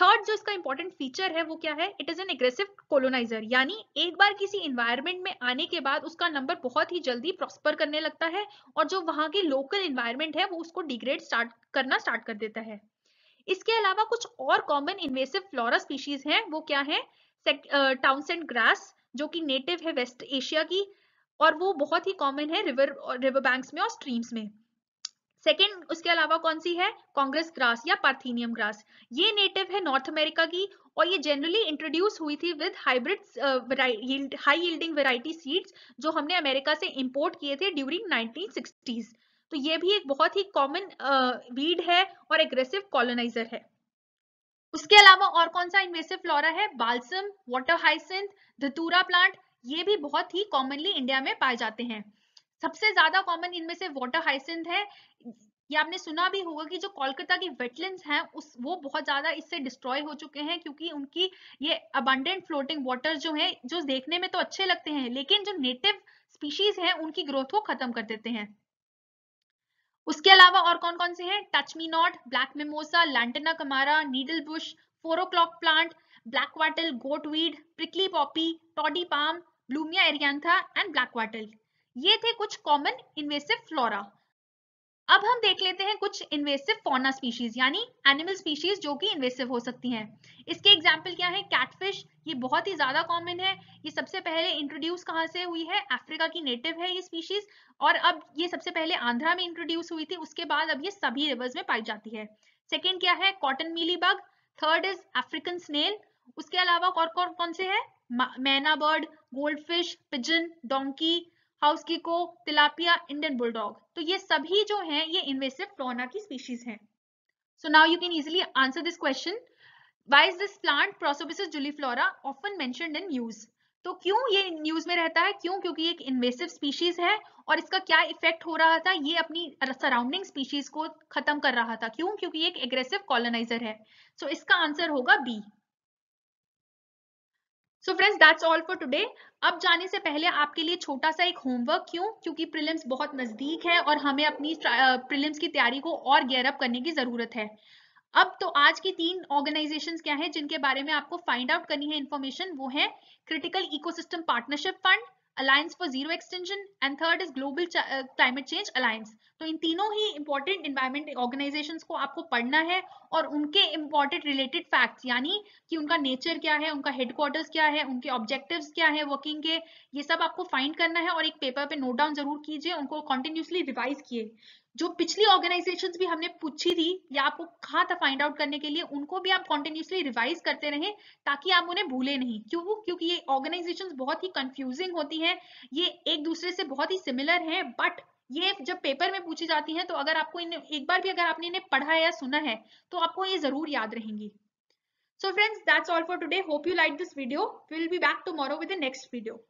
third जो इसका इंपॉर्टेंट फीचर है वो क्या है it is an aggressive colonizer यानी एक बार किसी इन्वायरमेंट में आने के बाद उसका नंबर बहुत ही जल्दी प्रॉस्पर करने लगता है और जो वहाँ के लोकल इन्वायरमेंट है वो उसको डिग्रेड स्टार्ट करना स्टार्ट कर देता है इसके अलावा कुछ और कॉमन इन्वेसिव फ्लोरा स्पीशीज हैं वो क्या है टाउनसेंट ग्रास जो कि नेटिव है वेस्ट एशिया की और वो बहुत ही कॉमन है रिवर रिवर बैंक्स में और स्ट्रीम्स में सेकेंड उसके अलावा कौन सी है कांग्रेस ग्रास या पार्थीनियम ग्रास ये नेटिव है नॉर्थ अमेरिका की और ये जनरली इंट्रोड्यूस हुई थी with hybrid high yielding variety seeds जो हमने अमेरिका से इंपोर्ट किए थे ड्यूरिंग नाइनटीन तो ये भी एक बहुत ही कॉमन वीड है और एग्रेसिव कॉलोनाइजर है उसके अलावा और कौन सा इन्वेसिव फ्लोरा है balsam water hyacinth datura plant ये भी बहुत ही कॉमनली इंडिया में पाए जाते हैं सबसे ज्यादा कॉमन इनमें से वाटर हाइसेंथ है ये आपने सुना भी होगा कि जो कोलकाता की वेटलैंड्स हैं उस वो बहुत ज्यादा इससे डिस्ट्रॉय हो चुके हैं क्योंकि उनकी ये अबंडेंट फ्लोटिंग वाटर जो हैं जो देखने में तो अच्छे लगते हैं लेकिन जो नेटिव स्पीशीज हैं उनकी ग्रोथ को खत्म कर देते हैं उसके अलावा और कौन कौन से हैं touch me not black mimosa lantana camara needle bush four o'clock plant black wattle goat weed prickly poppy toddy palm blumea eriantha and black wattle ये थे कुछ कॉमन इन्वेसिव फ्लोरा अब हम देख लेते हैं कुछ इन्वेसिव फोना स्पीशीज यानी एनिमल स्पीशीज जो कि इन्वेसिव हो सकती हैं इसके एग्जाम्पल क्या है कैटफिश ये बहुत ही ज्यादा कॉमन है ये सबसे पहले इंट्रोड्यूस कहाँ से हुई है अफ्रीका की नेटिव है ये स्पीशीज और अब ये सबसे पहले आंध्रा में इंट्रोड्यूस हुई थी उसके बाद अब ये सभी रिवर्स में पाई जाती है सेकेंड क्या है cotton mealy bug third is African snail उसके अलावा और कौन कौन से है myna bird gold fish pigeon donkey house gecko tilapia Indian bulldog तो ये सभी जो हैं ये इन्वेसिव फ्लोना की स्पीशीज हैं so now you can easily answer this question why is this plant prosobaceous juliflora often mentioned in news तो क्यों ये न्यूज में रहता है क्यों क्योंकि एक इन्वेसिव स्पीशीज है और इसका क्या इफेक्ट हो रहा था ये अपनी सराउंडिंग स्पीशीज को खत्म कर रहा था क्यों क्योंकि एक एग्रेसिव कॉलोनाइजर है सो so इसका आंसर होगा B so friends that's all for today अब जाने से पहले आपके लिए छोटा सा एक होमवर्क क्यों क्योंकि प्रिलिम्स बहुत नजदीक है और हमें अपनी प्रिलिम्स की तैयारी को और गेयरअप अप करने की जरूरत है अब तो आज की तीन ऑर्गेनाइजेशंस क्या है जिनके बारे में आपको फाइंड आउट करनी है इन्फॉर्मेशन वो है critical ecosystem partnership fund alliance for zero extinction and third is global climate change alliance तो इन तीनों ही इंपॉर्टेंट इन्वायरमेंट ऑर्गेनाइजेशन को आपको पढ़ना है और उनके इंपॉर्टेंट रिलेटेड फैक्ट्स यानी कि उनका नेचर क्या है उनका हेडक्वार्टर्स क्या है उनके ऑब्जेक्टिव्स क्या है वर्किंग के ये सब आपको फाइंड करना है और एक पेपर पे नोट डाउन जरूर कीजिए उनको कंटिन्यूसली रिवाइज किए जो पिछली ऑर्गेनाइजेशंस भी हमने पूछी थी या आपको कहा था फाइंड आउट करने के लिए उनको भी आप कॉन्टिन्यूसली रिवाइज करते रहे ताकि आप उन्हें भूले नहीं क्यों क्योंकि ये ऑर्गेनाइजेशन बहुत ही कंफ्यूजिंग होती हैं ये एक दूसरे से बहुत ही सिमिलर हैं बट ये जब पेपर में पूछी जाती हैं तो अगर आपको इन एक बार भी अगर आपने इन्हें पढ़ा है या सुना है तो आपको ये जरूर याद रहेंगी so friends that's all for today hope you like this video will be back tomorrow with the next video